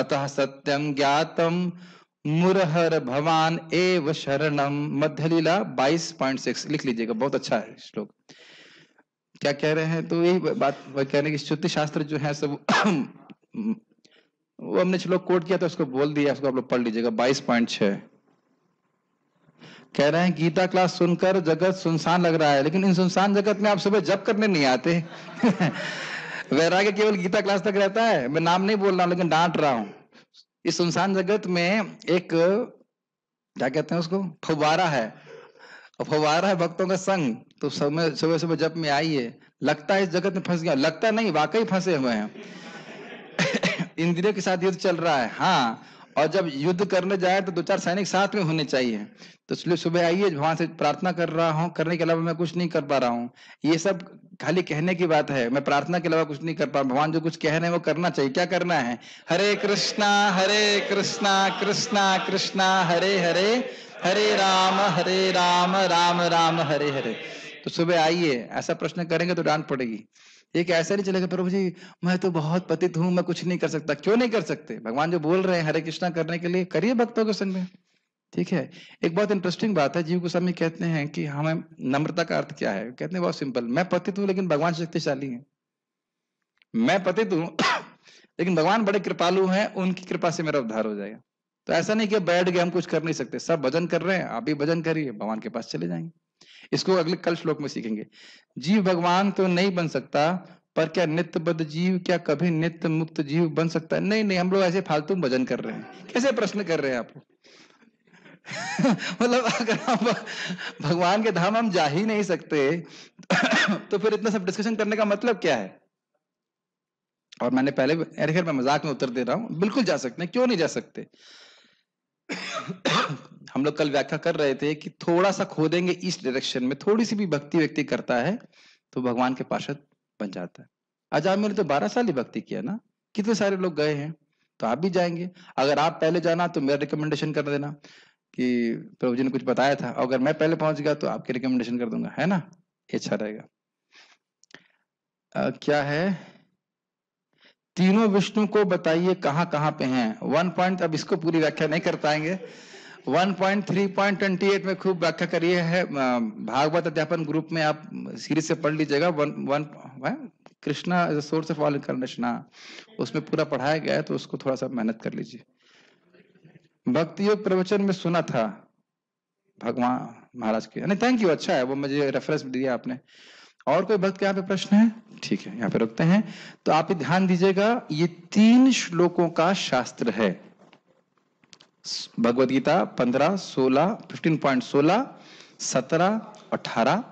अतः सत्यम ज्ञातम मुरहर भवान एव शरणम मध्य लीला बाईस पॉइंट सिक्स लिख लीजिएगा बहुत अच्छा है श्लोक क्या कह रहे हैं तो यही बात कहने की श्रुति शास्त्र जो है सब वो हमने श्लोक कोट किया था तो उसको बोल दिया उसको आप लोग पढ़ लीजिएगा बाईस पॉइंट छह कह रहे हैं गीता क्लास सुनकर जगत सुनसान लग रहा है लेकिन इन सुनसान जगत में आप सुबह जब करने नहीं आते वैराग्य केवल गीता क्लास तक रहता है मैं नाम नहीं बोल रहा हूँ लेकिन डांट रहा हूँ इस सुनसान जगत में एक क्या कहते हैं उसको फुवारा है फवारा है भक्तों का संग तो समय सुबह सुबह जब में आइए लगता है इस जगत में फंस गया लगता नहीं वाकई फंसे हुए हैं इंद्रियों के साथ युद्ध चल रहा है हाँ और जब युद्ध करने जाए तो दो चार सैनिक साथ में होने चाहिए तो इसलिए सुबह आइए वहां से प्रार्थना कर रहा हूँ करने के अलावा मैं कुछ नहीं कर पा रहा हूँ ये सब खाली कहने की बात है मैं प्रार्थना के अलावा कुछ नहीं कर पा भगवान जो कुछ कह रहे हैं वो करना चाहिए क्या करना है हरे कृष्णा हरे कृष्णा कृष्णा कृष्णा हरे हरे हरे राम हरे राम राम राम हरे हरे तो सुबह आइए ऐसा प्रश्न करेंगे तो डांट पड़ेगी एक ऐसा नहीं चलेगा प्रभु जी मैं तो बहुत पतित हूं मैं कुछ नहीं कर सकता क्यों नहीं कर सकते भगवान जो बोल रहे हैं हरे कृष्णा करने के लिए करिए भक्तों के संग में ठीक है एक बहुत इंटरेस्टिंग बात है जीव को सब कहते हैं कि हमें नम्रता का अर्थ क्या है कहते हैं बहुत सिंपल मैं पतित हूं लेकिन भगवान शक्तिशाली है मैं पतित हूं लेकिन भगवान बड़े कृपालु हैं उनकी कृपा से मेरा उद्धार हो जाएगा तो ऐसा नहीं कि बैठ गए हम कुछ कर नहीं सकते सब भजन कर रहे हैं आप भी भजन करिए भगवान के पास चले जाएंगे इसको अगले कल श्लोक में सीखेंगे जीव भगवान तो नहीं बन सकता पर क्या नित्य बद्ध जीव क्या कभी नित्य मुक्त जीव बन सकता है नहीं नहीं हम लोग ऐसे फालतू भजन कर रहे हैं कैसे प्रश्न कर रहे हैं आप मतलब अगर हम भगवान के धाम हम जा ही नहीं सकते तो फिर इतना सब डिस्कशन करने का मतलब क्या है और मैंने पहले अरे खैर मैं मजाक में उत्तर दे रहा हूं बिल्कुल जा सकते हैं क्यों नहीं जा सकते हम लोग कल व्याख्या कर रहे थे कि थोड़ा सा खोदेंगे इस डायरेक्शन में थोड़ी सी भी भक्ति व्यक्ति करता है तो भगवान के पार्षद बन जाता है आज आप मैंने तो बारह साल ही भक्ति किया ना कितने सारे लोग गए हैं तो आप भी जाएंगे अगर आप पहले जाना तो मेरा रिकमेंडेशन कर देना कि प्रभु जी ने कुछ बताया था अगर मैं पहले पहुंच गया तो आपके रिकमेंडेशन कर दूंगा है ना ये अच्छा रहेगा क्या है तीनों विष्णु को बताइए कहाँ कहाँ पे हैं वन पॉइंट अब इसको पूरी व्याख्या नहीं कर पाएंगे 1.3.28 में खूब व्याख्या करिए है भागवत अध्यापन ग्रुप में आप सीरीज से पढ़ लीजिएगा Krishna source of all incarnation उसमें पूरा पढ़ाया गया है तो उसको थोड़ा सा मेहनत कर लीजिए भक्ति योग प्रवचन में सुना था भगवान महाराज के नहीं थैंक यू अच्छा है वो मुझे रेफरेंस दिया आपने और कोई भक्त के यहाँ पे प्रश्न है ठीक है यहाँ पे रुकते हैं तो आप ध्यान दीजिएगा ये तीन श्लोकों का शास्त्र है भगवत गीता पंद्रह सोलह फिफ्टीन पॉइंट सोलह सत्रह अठारह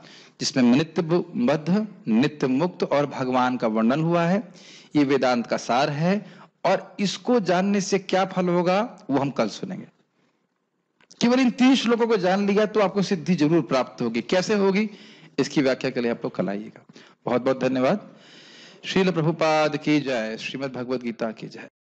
जिसमें नित्य बद्ध नित्य मुक्त और भगवान का वर्णन हुआ है ये वेदांत का सार है और इसको जानने से क्या फल होगा वो हम कल सुनेंगे केवल इन तीन श्लोकों को जान लिया तो आपको सिद्धि जरूर प्राप्त होगी कैसे होगी इसकी व्याख्या के लिए आप लोग कल आइएगा बहुत बहुत धन्यवाद श्रील प्रभुपाद की जय श्रीमद भगवद गीता की जय